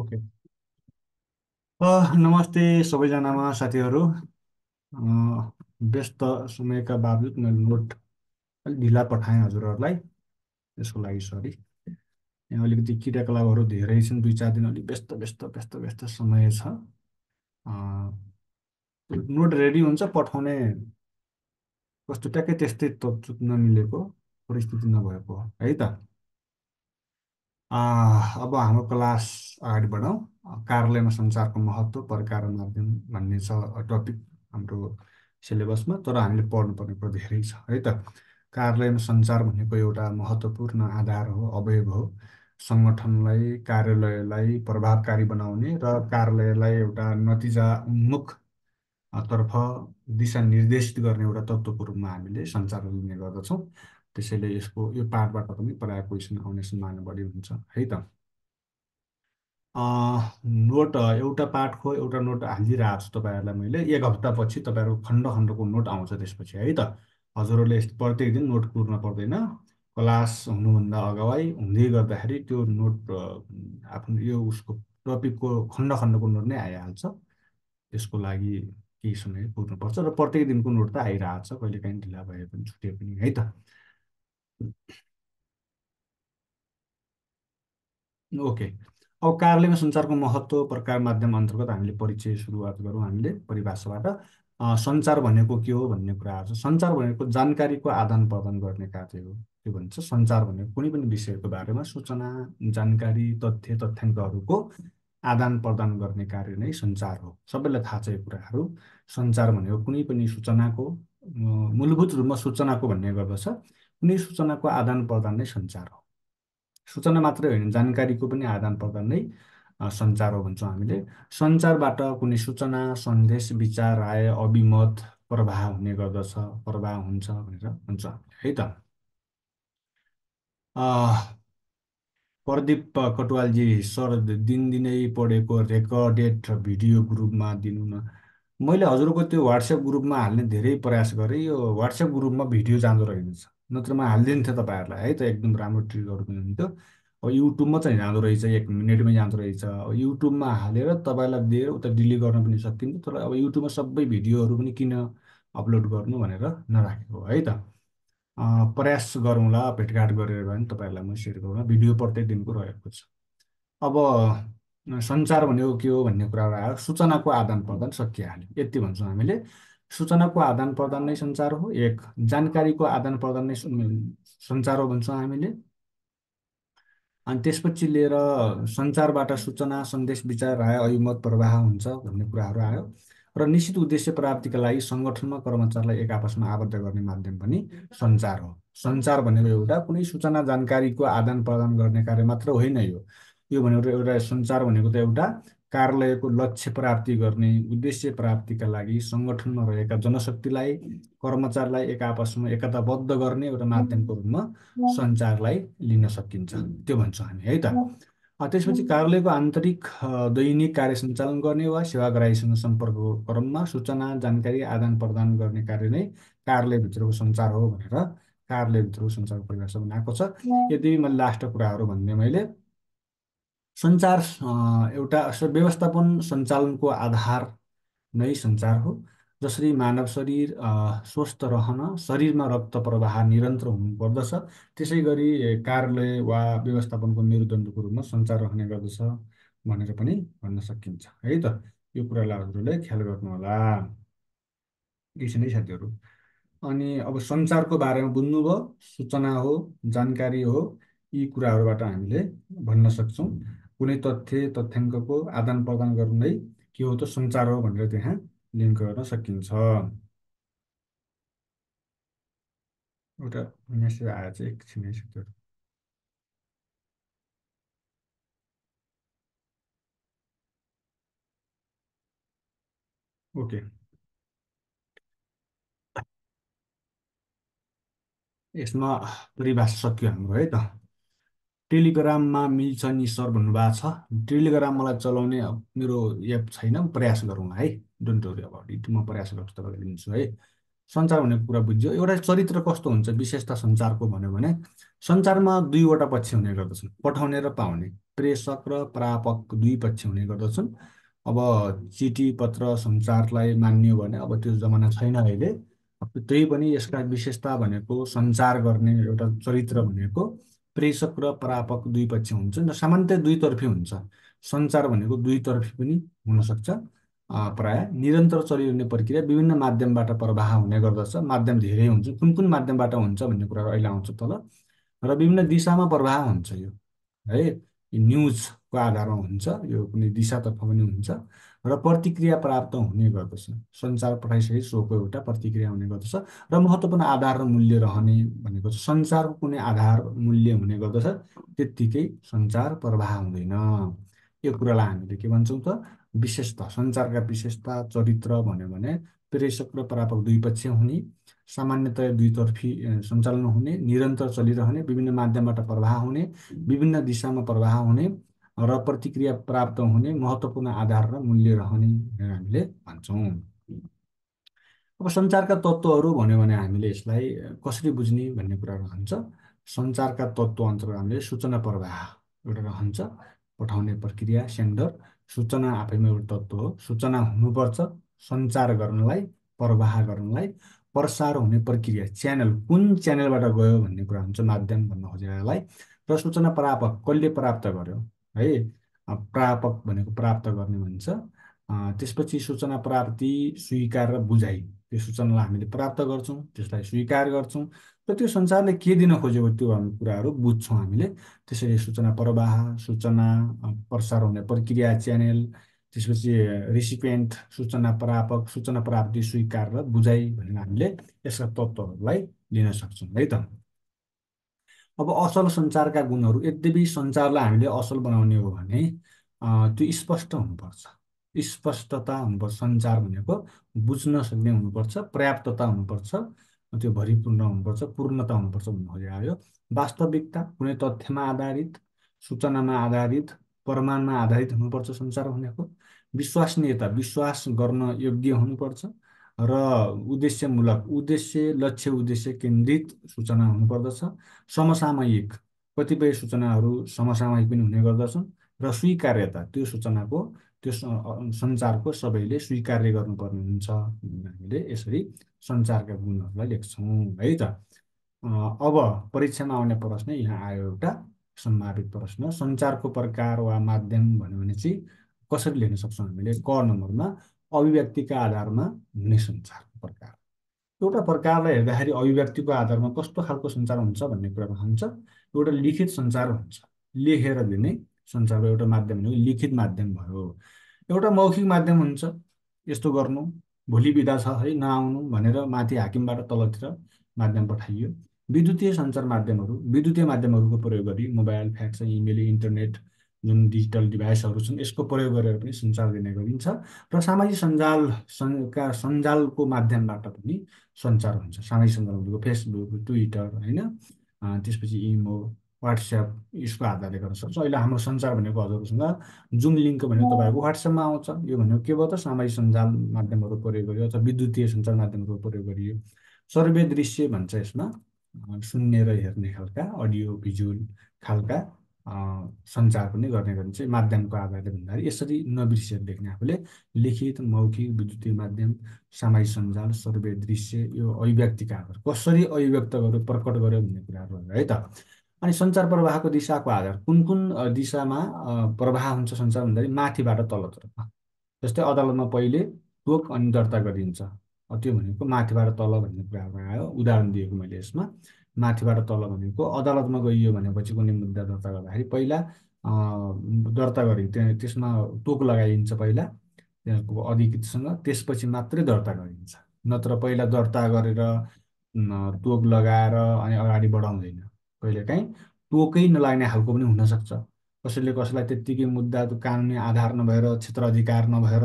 okay नमस्ते सबैजनामा साथीहरू व्यस्त समयका बावजुद मैले नोट अलिक ढिला पठाएँ हजुरहरूलाई त्यसको लागि सरी यहाँ अलिकति क्रियाकलापहरू धेरै छन् दुई चार दिन अलिक व्यस्त व्यस्त व्यस्त व्यस्त समय छ नोट रेडी हुन्छ पठाउने कस्तो ट्याक्कै त्यस्तै तपचुप नमिलेको परिस्थिति नभएको है त अब हाम्रो क्लास अगाडि बढाउँ कार्यालयमा सञ्चारको महत्त्व प्रकार माध्यम भन्ने छ टपिक हाम्रो सिलेबसमा तर हामीले पढ्नुपर्ने कुरा धेरै छ है त कार्यालयमा सञ्चार भनेको एउटा महत्त्वपूर्ण आधार हो अवयव हो सङ्गठनलाई कार्यालयलाई प्रभावकारी बनाउने र कार्यालयलाई एउटा नतिजा उन्मुख तर्फ दिशा निर्देशित गर्ने एउटा तत्त्वको रूपमा हामीले सञ्चार लिने गर्दछौँ त्यसैले यसको यो पार्टबाट पनि प्रायः क्वेसन आउने सम्भावना बढी हुन्छ है त नोट एउटा पार्टको एउटा नोट हालिदिइरहेको छु तपाईँहरूलाई मैले एक हप्तापछि तपाईँहरूको खण्ड खण्डको नोट आउँछ त्यसपछि है त हजुरहरूले प्रत्येक दिन नोट कुर्न पर्दैन क्लास हुनुभन्दा अगावै हुँदै गर्दाखेरि त्यो नोट आफ्नो यो उसको टपिकको खण्ड खण्डको नोट नै आइहाल्छ त्यसको लागि केही समय कुर्नुपर्छ र प्रत्येक दिनको नोट त आइरहेको छ कहिलेकाहीँ ढिला भए पनि छुटे पनि है त ओके अब कार्यालयमा सञ्चारको महत्त्व प्रकार माध्यम अन्तर्गत हामीले परिचय सुरुवात गरौँ हामीले परिभाषाबाट सञ्चार भनेको के हो भन्ने कुराहरू छ सञ्चार भनेको जानकारीको आदान प्रदान गर्ने कार्य हो के भन्छ सञ्चार भनेको कुनै पनि विषयको बारेमा सूचना जानकारी तथ्य तथ्याङ्कहरूको आदान प्रदान गर्ने कार्य नै सञ्चार हो सबैलाई थाहा छ यो कुराहरू सञ्चार भनेको कुनै पनि सूचनाको मूलभूत रूपमा सूचनाको भन्ने गर्दछ कुनै सूचनाको आदान प्रदान नै सञ्चार हो सूचना मात्रै होइन जानकारीको पनि आदान प्रदान नै सञ्चार हो भन्छौँ हामीले सञ्चारबाट कुनै सूचना सन्देश विचार राय अभिमत प्रवाह हुने गर्दछ प्रवाह हुन्छ भनेर हुन्छ है त प्रदीप कटवालजी सर दिनदिनै पढेको रेकर्डेड भिडियो ग्रुपमा दिनु न मैले हजुरको त्यो वाट्सएप ग्रुपमा हाल्ने धेरै प्रयास गरेँ यो वाट्सएप ग्रुपमा भिडियो जाँदो रहेछ नत्र म हालिदिन्थेँ तपाईँहरूलाई है त एकदम राम्रो ट्रिकहरू पनि हुन्थ्यो अब युट्युबमा चाहिँ जाँदो रहेछ एक मिनटमै जाँदो रहेछ अब युट्युबमा हालेर तपाईँलाई दिएर उता डिलिट गर्न पनि सकिन्छ तर अब युट्युबमा सबै भिडियोहरू पनि किन अपलोड गर्नु भनेर नराखेको है त प्रयास गरौँला भेटघाट गरेर भने तपाईँहरूलाई म सेयर गरौँला भिडियो प्रत्येक दिनको रहेको छ अब सञ्चार भनेको के हो भन्ने कुरा आयो सूचनाको आदान प्रदान सकिहाल्यो यति भन्छौँ हामीले सूचनाको आदान प्रदान नै सञ्चार हो एक जानकारीको आदान प्रदान नै सञ्चार हो भन्छौँ हामीले अनि त्यसपछि लिएर सञ्चारबाट सूचना सन्देश विचार राय अभिमत प्रवाह हुन्छ भन्ने कुराहरू आयो र निश्चित उद्देश्य प्राप्तिका लागि सङ्गठनमा कर्मचारीलाई एक आपसमा आबद्ध गर्ने माध्यम पनि सञ्चार हो सञ्चार भनेको एउटा कुनै सूचना जानकारीको आदान प्रदान गर्ने कार्य मात्र होइन यो यो भनेको एउटा सञ्चार भनेको त एउटा कार्यालयको लक्ष्य प्राप्ति गर्ने उद्देश्य प्राप्तिका लागि सङ्गठनमा रहेका जनशक्तिलाई कर्मचारीलाई एक आपसमा एकताबद्ध गर्ने एउटा माध्यमको रूपमा सञ्चारलाई लिन सकिन्छ त्यो भन्छौँ हामी है त त्यसपछि कार्यालयको आन्तरिक दैनिक कार्य सञ्चालन गर्ने वा सेवाग्राहीसँग सम्पर्कको क्रममा सूचना जानकारी आदान प्रदान गर्ने कार्य नै कार्यालयभित्रको सञ्चार हो भनेर कार्यालयभित्रको सञ्चारको परिभाषा बनाएको छ यदि मैले लास्ट कुराहरू भन्ने मैले सञ्चार एउटा व्यवस्थापन सञ्चालनको आधार नै सञ्चार हो जसरी मानव शरीर स्वस्थ रहन शरीरमा रक्त प्रवाह निरन्तर हुनुपर्दछ त्यसै गरी कार्यालय वा व्यवस्थापनको मेरुदण्डको रूपमा सञ्चार रहने गर्दछ भनेर पनि भन्न सकिन्छ है त यो कुरालाई हजुरहरूले ख्याल गर्नुहोला यसरी नै साथीहरू अनि अब सञ्चारको बारेमा बुझ्नुभयो सूचना हो जानकारी हो यी कुराहरूबाट हामीले भन्न सक्छौँ कुनै तथ्य तथ्याङ्कको आदान प्रदान गर्नु के हो त सञ्चार हो भनेर त्यहाँ लिङ्क गर्न सकिन्छ एउटा मेसेज आएछ एकछिन ओके यसमा परिभाषा सकियो हाम्रो है त टेलिग्राममा मिल्छ नि सर भन्नुभएको छ टेलिग्राम मलाई चलाउने मेरो एप छैन प्रयास गरौँ है डोन्ट वरी अबाउट इट म प्रयास गर्छु तपाईँलाई दिन्छु है सञ्चार भन्ने कुरा बुझ्यो एउटा चरित्र कस्तो हुन्छ विशेषता सञ्चारको भन्यो भने सञ्चारमा दुईवटा पक्ष हुने गर्दछन् पठाउने र पाउने प्रेषक र प्रापक दुई पक्ष हुने गर्दछन् अब चिठी पत्र सञ्चारलाई मान्यो भने अब त्यो जमाना छैन अहिले त्यही पनि यसका विशेषता भनेको सञ्चार गर्ने एउटा चरित्र भनेको प्रेषक र प्रापक दुई पक्ष हुन्छ र सामान्यतया दुईतर्फी हुन्छ सञ्चार भनेको दुईतर्फी पनि हुनसक्छ प्राय निरन्तर चलिरहने प्रक्रिया विभिन्न माध्यमबाट प्रवाह हुने गर्दछ माध्यम धेरै हुन्छ कुन कुन माध्यमबाट हुन्छ भन्ने कुरा अहिले आउँछ तल र विभिन्न दिशामा प्रवाह हुन्छ यो है न्युजको आधारमा हुन्छ यो कुनै दिशातर्फ पनि हुन्छ र प्रतिक्रिया प्राप्त हुने गर्दछ सञ्चार पठाइसकेपछि सोको एउटा प्रतिक्रिया हुने गर्दछ र महत्त्वपूर्ण आधार र मूल्य रहने भनेको छ सञ्चारको कुनै आधार मूल्य हुने गर्दछ त्यत्तिकै सञ्चार प्रवाह हुँदैन यो कुरालाई हामीले के भन्छौँ त विशेषता सञ्चारका विशेषता चरित्र भन्यो भने प्रेषक र प्रापक दुई पक्ष हुने सामान्यतया दुईतर्फी सञ्चालन हुने निरन्तर चलिरहने विभिन्न माध्यमबाट प्रवाह हुने विभिन्न दिशामा प्रवाह हुने र प्रतिक्रिया प्राप्त हुने महत्त्वपूर्ण आधार र मूल्य रहने भनेर हामीले भन्छौँ अब सञ्चारका तत्त्वहरू भन्यो भने हामीले यसलाई कसरी बुझ्ने भन्ने कुरा रहन्छ सञ्चारका तत्त्व अन्तर्गत हामीले सूचना प्रवाह एउटा रहन्छ पठाउने प्रक्रिया सेन्डर सूचना आफैमा एउटा तत्त्व हो सूचना हुनुपर्छ सञ्चार गर्नलाई प्रवाह गर्नलाई प्रसार हुने प्रक्रिया च्यानल कुन च्यानलबाट गयो भन्ने कुरा हुन्छ माध्यम भन्न यसलाई र सूचना प्रापक कसले प्राप्त गर्यो है प्रापक भनेको प्राप्त गर्ने भन्छ त्यसपछि सूचना प्राप्ति स्वीकार र बुझाइ त्यो सूचनालाई हामीले प्राप्त गर्छौँ त्यसलाई स्वीकार गर्छौँ र त्यो संसारले के दिन खोजेको त्यो हामी कुराहरू बुझ्छौँ हामीले त्यसरी सूचना प्रवाह सूचना प्रसार हुने प्रक्रिया च्यानल त्यसपछि रेसिपेन्ट सूचना प्रापक सूचना प्राप्ति स्वीकार र बुझाइ भनेर हामीले यसका तत्त्वहरूलाई लिन सक्छौँ है त अब असल सञ्चारका गुणहरू यद्यपि सञ्चारलाई हामीले असल बनाउने हो भने त्यो स्पष्ट हुनुपर्छ स्पष्टता हुनुपर्छ सञ्चार भनेको बुझ्न सक्ने हुनुपर्छ पर्याप्तता हुनुपर्छ त्यो भरिपूर्ण हुनुपर्छ पूर्णता हुनुपर्छ भन्नु खोजेको आयो वास्तविकता कुनै तथ्यमा आधारित सूचनामा आधारित प्रमाणमा आधारित हुनुपर्छ सञ्चार भनेको विश्वसनीयता विश्वास गर्न योग्य हुनुपर्छ र उद्देश्यमूलक उद्देश्य लक्ष्य उद्देश्य केन्द्रित सूचना हुनुपर्दछ समसामयिक कतिपय सूचनाहरू समसामयिक पनि हुने गर्दछन् र स्वीकार्यता त्यो सूचनाको त्यो सञ्चारको सबैले स्वीकार्य गर्नुपर्ने हुन्छ हामीले यसरी सञ्चारका गुणहरूलाई लेख्छौँ है त अब परीक्षामा आउने प्रश्न यहाँ आयो एउटा सम्भावित प्रश्न सञ्चारको प्रकार वा माध्यम भन्यो भने चाहिँ कसरी लेख्न सक्छौँ हामीले क नम्बरमा अभिव्यक्तिका आधारमा हुने सञ्चारको प्रकार एउटा प्रकारलाई हेर्दाखेरि अभिव्यक्तिको आधारमा कस्तो खालको सञ्चार हुन्छ भन्ने कुरा भन्छ एउटा लिखित सञ्चार हुन्छ लेखेर दिने सञ्चारको एउटा माध्यम भनेको लिखित माध्यम भयो एउटा मौखिक माध्यम हुन्छ यस्तो गर्नु भोलि बिदा छ है नआउनु भनेर माथि हाकिमबाट तलतिर माध्यम पठाइयो विद्युतीय सञ्चार माध्यमहरू विद्युतीय माध्यमहरूको प्रयोग गरी मोबाइल फ्याक्स इमेल इन्टरनेट जुन डिजिटल डिभाइसहरू छन् यसको प्रयोग गरेर पनि सञ्चार दिने गरिन्छ र सामाजिक सञ्जाल सञ्जालका सञ्जालको माध्यमबाट पनि सञ्चार हुन्छ सामाजिक सञ्जाल भनेको फेसबुक ट्विटर होइन त्यसपछि इमो वाट्सएप यसको आधारले गर्न सक्छ अहिले हाम्रो सञ्चार भनेको हजुरहरूसँग जुम लिङ्क भनेको तपाईँहरूको वाट्सएपमा आउँछ यो भनेको के भयो त सामाजिक सञ्जाल माध्यमहरू प्रयोग गरियो अथवा विद्युतीय सञ्चार माध्यमहरू प्रयोग गरियो सर्वे दृश्य भन्छ यसमा सुन्ने र हेर्ने खालका अडियो भिजुअल खालका सञ्चार पनि गर्ने गरिन्छ माध्यमको आधारले भन्दाखेरि यसरी नबिर्सिएर लेख्ने आफूले लिखित मौखिक विद्युतीय माध्यम सामाजिक सञ्जाल सर्वे दृश्य यो अभिव्यक्तिका आधार कसरी अभिव्यक्त गर्यो प्रकट गर्यो भन्ने कुराहरू है त अनि सञ्चार प्रवाहको दिशाको आधार कुन कुन दिशामा प्रवाह हुन्छ सञ्चार भन्दाखेरि माथिबाट तलतर्फ जस्तै अदालतमा पहिले टोक अनि दर्ता गरिन्छ त्यो भनेको माथिबाट तल भन्ने कुराहरू आयो उदाहरण दिएको मैले यसमा माथिबाट तल भनेको अदालतमा गइयो भनेपछि कुनै मुद्दा दर्ता गर्दाखेरि पहिला दर्ता गरे त्यहाँ त्यसमा टोक लगाइन्छ पहिला त्यहाँको अधिकृतसँग त्यसपछि मात्रै दर्ता गरिन्छ नत्र पहिला दर्ता गरेर टोक लगाएर अनि अगाडि बढाउँदैन कहिलेकाहीँ टोकै नलाग्ने खालको पनि हुनसक्छ कसैले कसैलाई त्यत्तिकै मुद्दा कानुनी आधार नभएर क्षेत्र अधिकार नभएर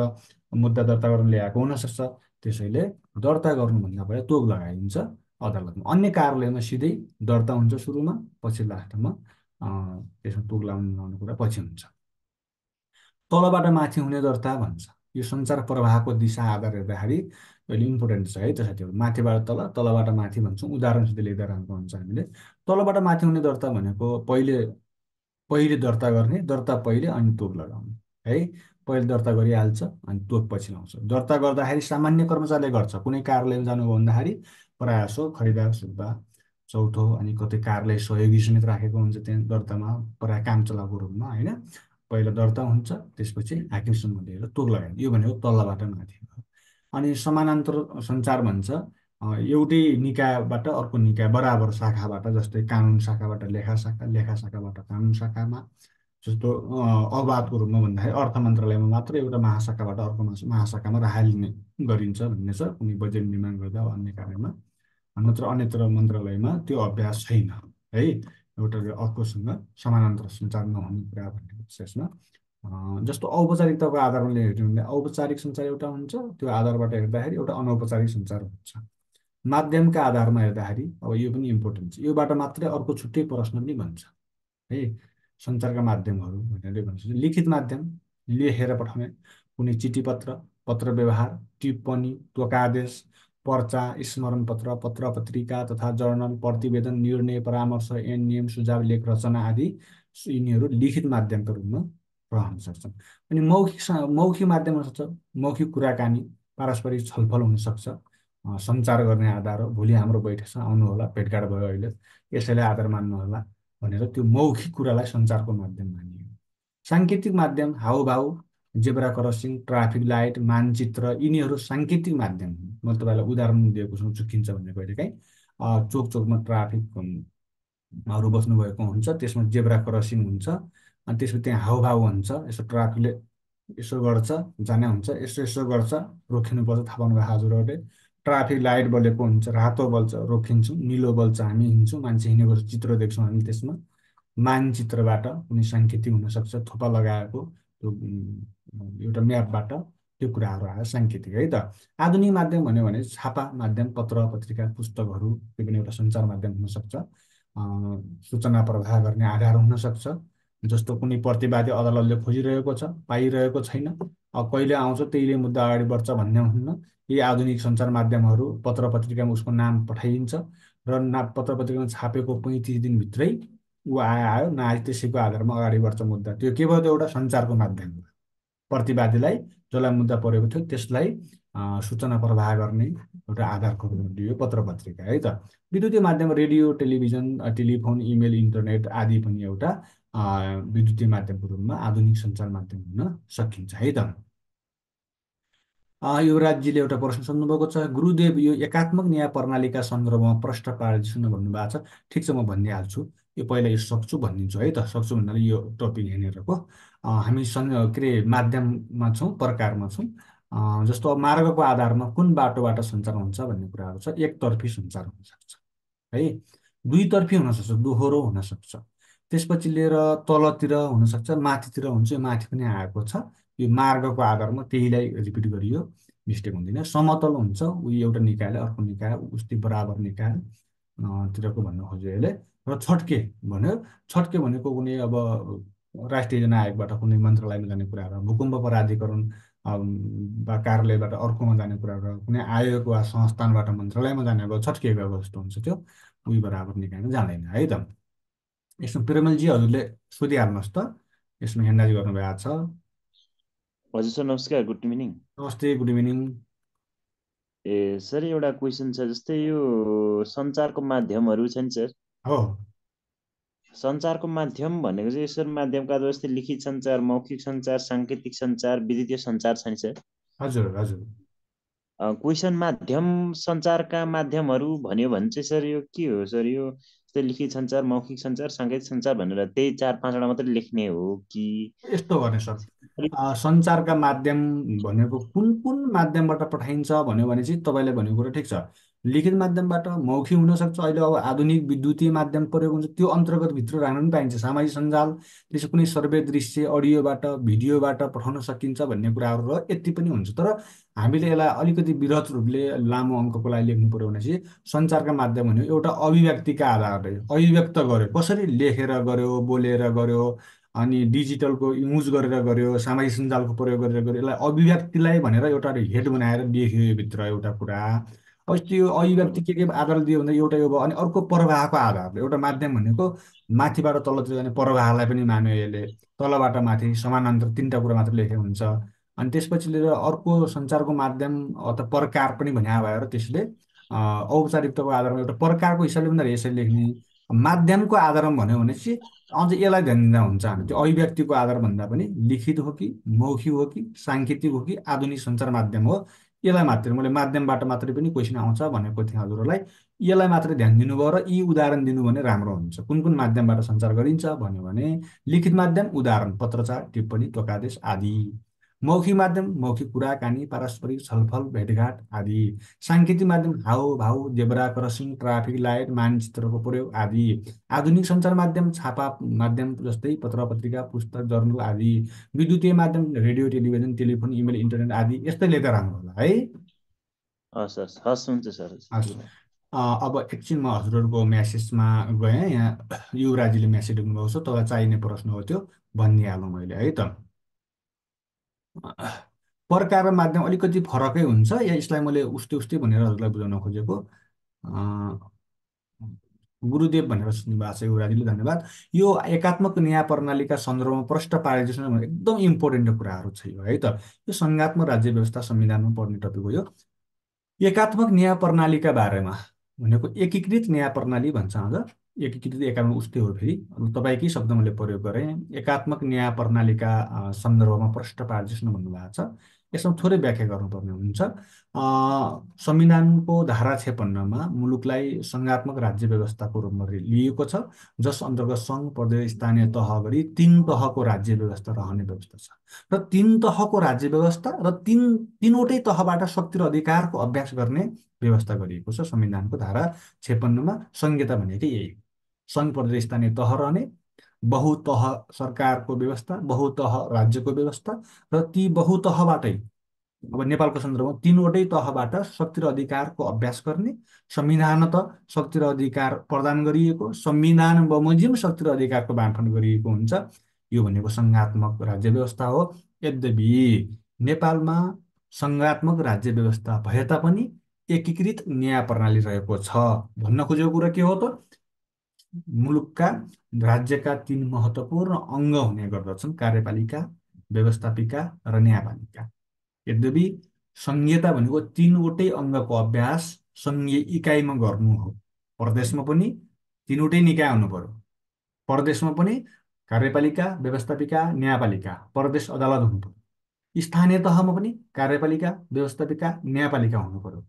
मुद्दा दर्ता गर्न ल्याएको हुनसक्छ त्यसैले दर्ता गर्नुभन्दा पहिला तोक लगाइन्छ अदालतमा अन्य कार्यालयमा सिधै दर्ता हुन्छ सुरुमा पछि लास्टमा त्यसमा तोक लाउने कुरा पछि हुन्छ तलबाट माथि हुने दर्ता भन्छ यो सञ्चार प्रवाहको दिशा आधार हेर्दाखेरि अहिले इम्पोर्टेन्ट छ है त्यो साथीहरू माथिबाट तल तलबाट माथि भन्छौँ उदाहरणसित लेख्दा राम्रो हुन्छ हामीले तलबाट माथि हुने दर्ता भनेको पहिले पहिले दर्ता गर्ने दर्ता पहिले अनि तोक लगाउने है पहिले दर्ता गरिहाल्छ अनि तोक पछि लाउँछ दर्ता गर्दाखेरि सामान्य कर्मचारीले गर्छ कुनै कार्यालयमा जानुभयो भन्दाखेरि हो खरिदार सुब्बा चौथो अनि कतै कारलाई सहयोगी समेत राखेको हुन्छ त्यहाँ दर्तामा परा काम चलाउको रूपमा होइन पहिला दर्ता हुन्छ त्यसपछि हाकिमसम्म लिएर तोक लगाइन्छ यो भनेको तल्लाबाट माथि अनि समानान्तर सञ्चार भन्छ एउटै निकायबाट अर्को निकाय बराबर शाखाबाट जस्तै कानुन शाखाबाट लेखा शाखा लेखा शाखाबाट कानुन शाखामा जस्तो अवादको रूपमा भन्दाखेरि अर्थ मन्त्रालयमा मात्र एउटा महाशाखाबाट अर्को महाशाखामा राहालिने लिने गरिन्छ भन्ने छ कुनै बजेट निर्माण गर्दा वा अन्य कार्यमा नत्र अन्यत्र मन्त्रालयमा त्यो अभ्यास छैन है एउटा अर्कोसँग समानान्तर सञ्चार नहुने कुरा भनेको विशेषमा जस्तो औपचारिकताको आधारमा हेर्यो भने औपचारिक सञ्चार एउटा हुन्छ त्यो आधारबाट हेर्दाखेरि एउटा अनौपचारिक सञ्चार हुन्छ माध्यमका आधारमा हेर्दाखेरि अब यो पनि इम्पोर्टेन्ट छ योबाट मात्रै अर्को छुट्टै प्रश्न पनि भन्छ है सञ्चारका माध्यमहरू भनेर भन्छ लिखित माध्यम लेखेर पठाउने कुनै चिठी पत्र पत्र व्यवहार टिप्पणी त्वकादेश पर्चा स्मरण पत्र पत्रिका तथा जर्नल प्रतिवेदन निर्णय परामर्श एन नियम सुझाव लेख रचना आदि यिनीहरू लिखित माध्यमको रूपमा रहन सक्छन् अनि मौखिक मौखिक माध्यम हुनसक्छ मौखिक कुराकानी पारस्परिक छलफल हुनसक्छ सञ्चार गर्ने आधार हो भोलि हाम्रो बैठक छ आउनु होला भेटघाट भयो अहिले यसैले आधार मान्नु होला भनेर त्यो मौखिक कुरालाई सञ्चारको माध्यम मानियो साङ्केतिक माध्यम हाउभाउ जेब्रा क्रसिङ ट्राफिक लाइट मानचित्र यिनीहरू साङ्केतिक माध्यम म तपाईँलाई उदाहरण दिएको छु चुकिन्छ भन्ने कहिलेकाहीँ चोक चोकमा ट्राफिक हरू बस्नुभएको हुन्छ त्यसमा जेब्रा क्रसिङ हुन्छ अनि त्यसमा त्यहाँ हाउभाउ हुन्छ यसो ट्राफिकले यसो गर्छ जाने हुन्छ यसो यसो गर्छ रोकिनुपर्छ थाहा पाउनुभयो हजुरहरूले ट्राफिक लाइट बलेको हुन्छ रातो बल्छ रोकिन्छौँ निलो बल्छ हामी हिँड्छौँ मान्छे हिँडेको चित्र देख्छौँ हामी त्यसमा मानचित्रबाट कुनै साङ्केतिक हुनसक्छ थोपा लगाएको एउटा म्यापबाट त्यो कुराहरू आयो साङ्केतिक है त आधुनिक माध्यम भन्यो भने छापा माध्यम पत्र पत्रिका पुस्तकहरू त्यो पनि एउटा सञ्चार माध्यम हुनसक्छ सूचना प्रवाह गर्ने आधार हुनसक्छ जस्तो कुनै प्रतिवादी अदालतले खोजिरहेको छ पाइरहेको छैन कहिले आउँछ त्यहीले मुद्दा अगाडि बढ्छ भन्ने हुन्न यी आधुनिक सञ्चार माध्यमहरू पत्र पत्रिकामा उसको नाम पठाइन्छ र ना पत्र पत्रिकामा छापेको पैँतिस दिनभित्रै ऊ आयो आयो ना त्यसैको आधारमा अगाडि बढ्छ मुद्दा त्यो के भयो त एउटा सञ्चारको माध्यम प्रतिवादीलाई जसलाई मुद्दा परेको थियो त्यसलाई सूचना प्रवाह गर्ने एउटा आधारको रूपमा यो पत्र पत्रिका है त विद्युतीय माध्यम radio television telephone email internet आदि पनि एउटा विद्युतीय माध्यमको रूपमा आधुनिक सञ्चार माध्यम हुन सकिन्छ है त राज्यले एउटा प्रश्न सोध्नुभएको छ गुरुदेव यो एकात्मक न्याय प्रणालीका सन्दर्भमा प्रश्न पारिदिनु भन्नुभएको छ ठिक छ म भनिहाल्छु यो पहिला यो सक्छु भनिदिन्छु है त सक्छु भन्नाले यो टपिक यहाँनिरको हामी सन् के अरे माध्यममा छौँ प्रकारमा छौँ जस्तो अब मार्गको आधारमा कुन बाटोबाट सञ्चार हुन्छ भन्ने कुराहरू छ एकतर्फी सञ्चार हुनसक्छ है दुईतर्फी हुनसक्छ दोहोरो हुनसक्छ त्यसपछि लिएर तलतिर हुनसक्छ माथितिर हुन्छ यो माथि पनि आएको छ यो मार्गको आधारमा त्यहीलाई रिपिट गरियो मिस्टेक हुँदैन समतल हुन्छ उयो एउटा निकायले अर्को निकाय उस्तै बराबर निकाय तिरको भन्न खोजेँ यसले र छट्के भन्यो छट्के भनेको कुनै अब राष्ट्रिय आयोगबाट कुनै मन्त्रालयमा जाने कुराहरू भूकम्प प्राधिकरण वा कार्यालयबाट अर्कोमा जाने कुराहरू कुनै आयोग वा संस्थानबाट मन्त्रालयमा जाने अब छट्किएको जस्तो हुन्छ त्यो उही बराबर निकायमा जाँदैन है त यसमा प्रेमलजीहरूले सोधिहाल्नुहोस् त यसमा हेन्डाजी गर्नुभएको छ हजुर सर नमस्कार गुड इभिनिङ नमस्ते गुड इभिनिङ ए सर एउटा क्वेसन छ जस्तै यो सञ्चारको माध्यमहरू छन् सर हो सञ्चारको माध्यम भनेको चाहिँ यसरी माध्यमका जस्तै लिखित सञ्चार मौखिक सञ्चार साङ्केतिक सञ्चार विद्युतीय सञ्चार छ नि सर हजुर हजुर क्वेसन माध्यम सञ्चारका माध्यमहरू भन्यो भने चाहिँ सर यो के हो सर यो जस्तै लिखित सञ्चार मौखिक सञ्चार साङ्केतिक सञ्चार भनेर त्यही चार पाँचवटा मात्रै लेख्ने हो कि यस्तो भने सर सञ्चारका माध्यम भनेको कुन कुन माध्यमबाट पठाइन्छ भन्यो भने चाहिँ तपाईँले भनेको कुरा ठिक छ लिखित माध्यमबाट मौखिक हुनसक्छ अहिले अब आधुनिक विद्युतीय माध्यम प्रयोग हुन्छ त्यो अन्तर्गत भित्र राख्न पनि पाइन्छ सामाजिक सञ्जाल त्यसो कुनै सर्वे दृश्य अडियोबाट भिडियोबाट पठाउन सकिन्छ भन्ने कुराहरू र यति पनि हुन्छ तर हामीले यसलाई अलिकति विरत रूपले लामो अङ्कको लागि लेख्नु पऱ्यो भनेपछि सञ्चारका माध्यम भनेको एउटा अभिव्यक्तिका आधारले अभिव्यक्त गर्यो कसरी लेखेर गर्यो बोलेर गर्यो अनि डिजिटलको युज गरेर गऱ्यो सामाजिक सञ्जालको प्रयोग गरेर गऱ्यो यसलाई अभिव्यक्तिलाई भनेर एउटा हेड बनाएर लेख्यो भित्र एउटा कुरा अब त्यो अभिव्यक्ति के के आधार दियो भन्दा एउटा यो भयो अनि अर्को प्रवाहको आधारले एउटा माध्यम भनेको माथिबाट तलतिर जाने प्रवाहलाई पनि मान्यो यसले तलबाट माथि समानान्तर तिनवटा कुरा मात्र लेखेको हुन्छ अनि त्यसपछि लिएर अर्को सञ्चारको माध्यम अथवा प्रकार पनि भन्या भएर त्यसले औपचारिकताको आधारमा एउटा प्रकारको हिसाबले भन्दा यसरी लेख्ने माध्यमको आधारमा भन्यो भनेपछि अझ यसलाई ध्यान दिँदा हुन्छ हामी त्यो अभिव्यक्तिको आधार भन्दा पनि लिखित हो कि मौखिक हो कि साङ्केतिक हो कि आधुनिक सञ्चार माध्यम हो यसलाई मात्रै मैले माध्यमबाट मात्रै पनि क्वेसन आउँछ भनेको थिएँ हजुरहरूलाई यसलाई मात्रै ध्यान दिनुभयो र यी उदाहरण दिनु भने राम्रो हुन्छ कुन कुन माध्यमबाट सञ्चार गरिन्छ भन्यो भने लिखित माध्यम उदाहरण पत्रचार टिप्पणी टोकादेश आदि मौखिक माध्यम मौखिक कुराकानी पारस्परिक छलफल भेटघाट आदि साङ्केतिक माध्यम हाउ भाउ जेब्रा क्रसिङ ट्राफिक लाइट मानचित्रको प्रयोग आदि आधुनिक सञ्चार माध्यम छापा माध्यम जस्तै पत्र पत्रिका पुस्तक जर्नल आदि विद्युतीय माध्यम radio television telephone email internet आदि यस्तै लेखेर राम्रो होला है हस् हस् हस् हुन्छ सर हजुर अब एकछिन म हजुरहरूको म्यासेजमा गएँ यहाँ युवराजीले म्यासेज दिनुभएको छ तपाईँलाई चाहिने प्रश्न हो त्यो भनिहालौँ मैले है त प्रकार र माध्यम अलिकति फरकै हुन्छ या यसलाई मैले उस्तै उस्तै भनेर हजुरलाई बुझाउन खोजेको गुरुदेव भनेर सुन्नुभएको छ युवराजीले धन्यवाद यो एकात्मक न्याय प्रणालीका सन्दर्भमा प्रष्ट पारे जस्तो एकदम इम्पोर्टेन्ट कुराहरू छ यो है त यो सङ्घात्मक राज्य व्यवस्था संविधानमा पर्ने टपिक हो यो एकात्मक न्याय प्रणालीका बारेमा भनेको एकीकृत न्याय प्रणाली भन्छ आज एकीकृत एकाङ्ग उस्तै हो फेरि तपाईँकै शब्द मैले प्रयोग गरेँ एकात्मक न्याय प्रणालीका सन्दर्भमा प्रष्ट पारिदिनु भन्नुभएको छ यसमा थोरै व्याख्या गर्नुपर्ने हुन्छ संविधानको धारा छेपन्नमा मुलुकलाई सङ्घात्मक राज्य व्यवस्थाको रूपमा लिएको छ जस अन्तर्गत सङ्घ प्रदेश स्थानीय तह गरी तिन तहको राज्य व्यवस्था रहने व्यवस्था छ र तिन तहको राज्य व्यवस्था र तिन तिनवटै तहबाट शक्ति र अधिकारको अभ्यास गर्ने व्यवस्था गरिएको छ संविधानको धारा छेपन्नमा संहिता भनेकै यही सङ्घ प्रदेश स्थानीय तह रहने बहुतह सरकारको व्यवस्था बहुतह राज्यको व्यवस्था र ती बहुतहबाटै अब नेपालको सन्दर्भमा तिनवटै तहबाट शक्ति र अधिकारको अभ्यास गर्ने संविधान त शक्ति र अधिकार प्रदान गरिएको संविधान बमोजिम शक्ति र अधिकारको बाँडफाँड गरिएको हुन्छ यो भनेको सङ्घात्मक राज्य व्यवस्था हो यद्यपि नेपालमा सङ्घात्मक राज्य व्यवस्था भए तापनि एकीकृत न्याय प्रणाली रहेको छ भन्न खोजेको कुरा के हो त मुलुकका राज्यका तीन महत्त्वपूर्ण अङ्ग हुने गर्दछन् कार्यपालिका व्यवस्थापिका र न्यायपालिका यद्यपि सङ्घीयता भनेको तिनवटै अङ्गको अभ्यास सङ्घीय इकाइमा गर्नु हो प्रदेशमा पनि तिनवटै निकाय हुनु पर्यो प्रदेशमा पनि कार्यपालिका व्यवस्थापिका न्यायपालिका प्रदेश अदालत हुनु पर्यो स्थानीय तहमा पनि कार्यपालिका व्यवस्थापिका न्यायपालिका हुनु पर्यो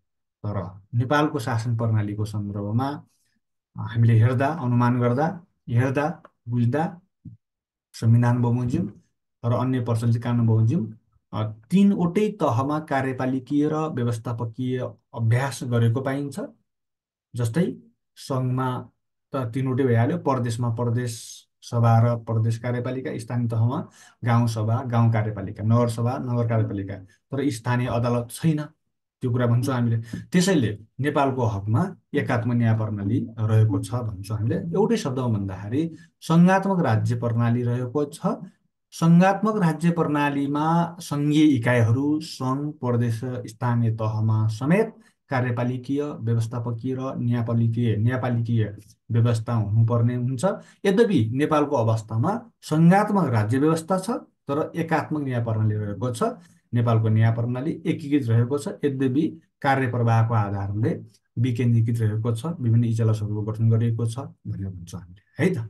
तर नेपालको शासन प्रणालीको सन्दर्भमा हामीले हेर्दा अनुमान गर्दा हेर्दा बुझ्दा संविधान बमोजिम र अन्य प्रचलित कानुन बमोजिम तिनवटै तहमा कार्यपालिकीय र व्यवस्थापकीय अभ्यास गरेको पाइन्छ जस्तै सङ्घमा त तिनवटै भइहाल्यो प्रदेशमा प्रदेश सभा र प्रदेश कार्यपालिका स्थानीय तहमा गाउँ सभा गाउँ कार्यपालिका नगरसभा नगर कार्यपालिका तर स्थानीय अदालत छैन त्यो कुरा भन्छौँ हामीले त्यसैले नेपालको हकमा एकात्म न्याय प्रणाली रहेको छ भन्छौँ हामीले एउटै शब्दमा भन्दाखेरि सङ्घात्मक राज्य प्रणाली रहेको छ सङ्घात्मक राज्य प्रणालीमा सङ्घीय इकाइहरू सङ्घ प्रदेश स्थानीय तहमा समेत कार्यपालिकीय व्यवस्थापकीय र न्यायपालिकीय न्यायपालिकीय व्यवस्था हुनुपर्ने हुन्छ यद्यपि नेपालको अवस्थामा सङ्घात्मक राज्य व्यवस्था छ तर एकात्मक न्याय प्रणाली रहेको छ नेपालको न्याय प्रणाली एकीकृत रहेको छ यद्यपि कार्यप्रवाहको आधारले विकेन्द्रीकृत रहेको छ विभिन्न इजलासहरूको गठन गरिएको छ भनेर भन्छौँ हामीले है त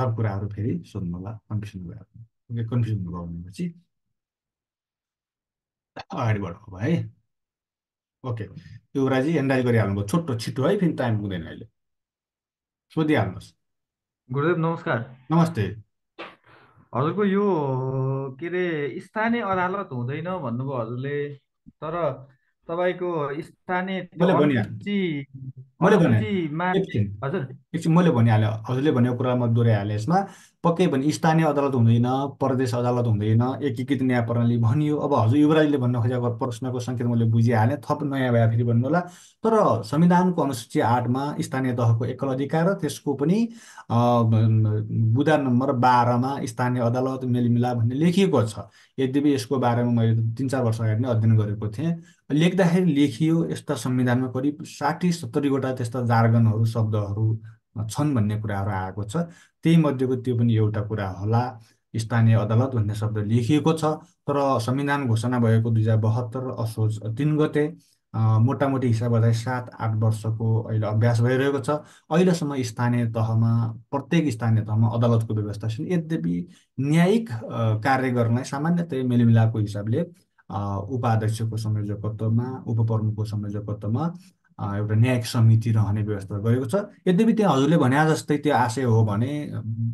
थप कुराहरू फेरि सोध्नु होला कन्फ्युजन कुराहरू कन्फ्युजन भयो भनेपछि अगाडि बढाउनु है ओके युवराजी एन्डाइज गरिहाल्नुभयो छोटो छिटो है फेरि टाइम पुग्दैन अहिले सोधिहाल्नुहोस् गुरुदेव नमस्कार नमस्ते हजुरको यो के अरे स्थानीय अदालत हुँदैन भन्नुभयो हजुरले तर तपाईँको स्थानीय मैले भनिहालेँ हजुरले भनेको कुरा म दोहोऱ्याइहालेँ यसमा पक्कै भने स्थानीय अदालत हुँदैन प्रदेश अदालत हुँदैन एकीकृत न्याय प्रणाली भनियो अब हजुर युवराजले भन्न खोजेको प्रश्नको सङ्केत मैले बुझिहालेँ थप नयाँ भए फेरि भन्नु होला तर संविधानको अनुसूची आठमा स्थानीय तहको एकल अधिकार र त्यसको पनि बुदा नम्बर बाह्रमा स्थानीय अदालत मेलमिलाप भन्ने लेखिएको छ यद्यपि यसको बारेमा मैले तिन चार वर्ष अगाडि नै अध्ययन गरेको थिएँ लेख्दाखेरि लेखियो यस्ता संविधानमा करिब साठी सत्तरीवटा त्यस्ता जार्गनहरू शब्दहरू छन् भन्ने कुराहरू आएको छ त्यही मध्येको त्यो पनि एउटा कुरा होला स्थानीय अदालत भन्ने शब्द लेखिएको छ तर संविधान घोषणा भएको दुई हजार बहत्तर असोज तिन गते मोटामोटी हिसाब गर्दा सात आठ वर्षको अहिले अभ्यास भइरहेको छ अहिलेसम्म स्थानीय तहमा प्रत्येक स्थानीय तहमा अदालतको व्यवस्था छन् यद्यपि न्यायिक कार्य गर्नलाई सामान्यतया मेलमिलापको हिसाबले उपाध्यक्षको संयोजकत्वमा उपप्रमुखको संयोजकत्वमा एउटा न्यायिक समिति रहने व्यवस्था गरेको छ यद्यपि त्यहाँ हजुरले भने जस्तै त्यो आशय हो भने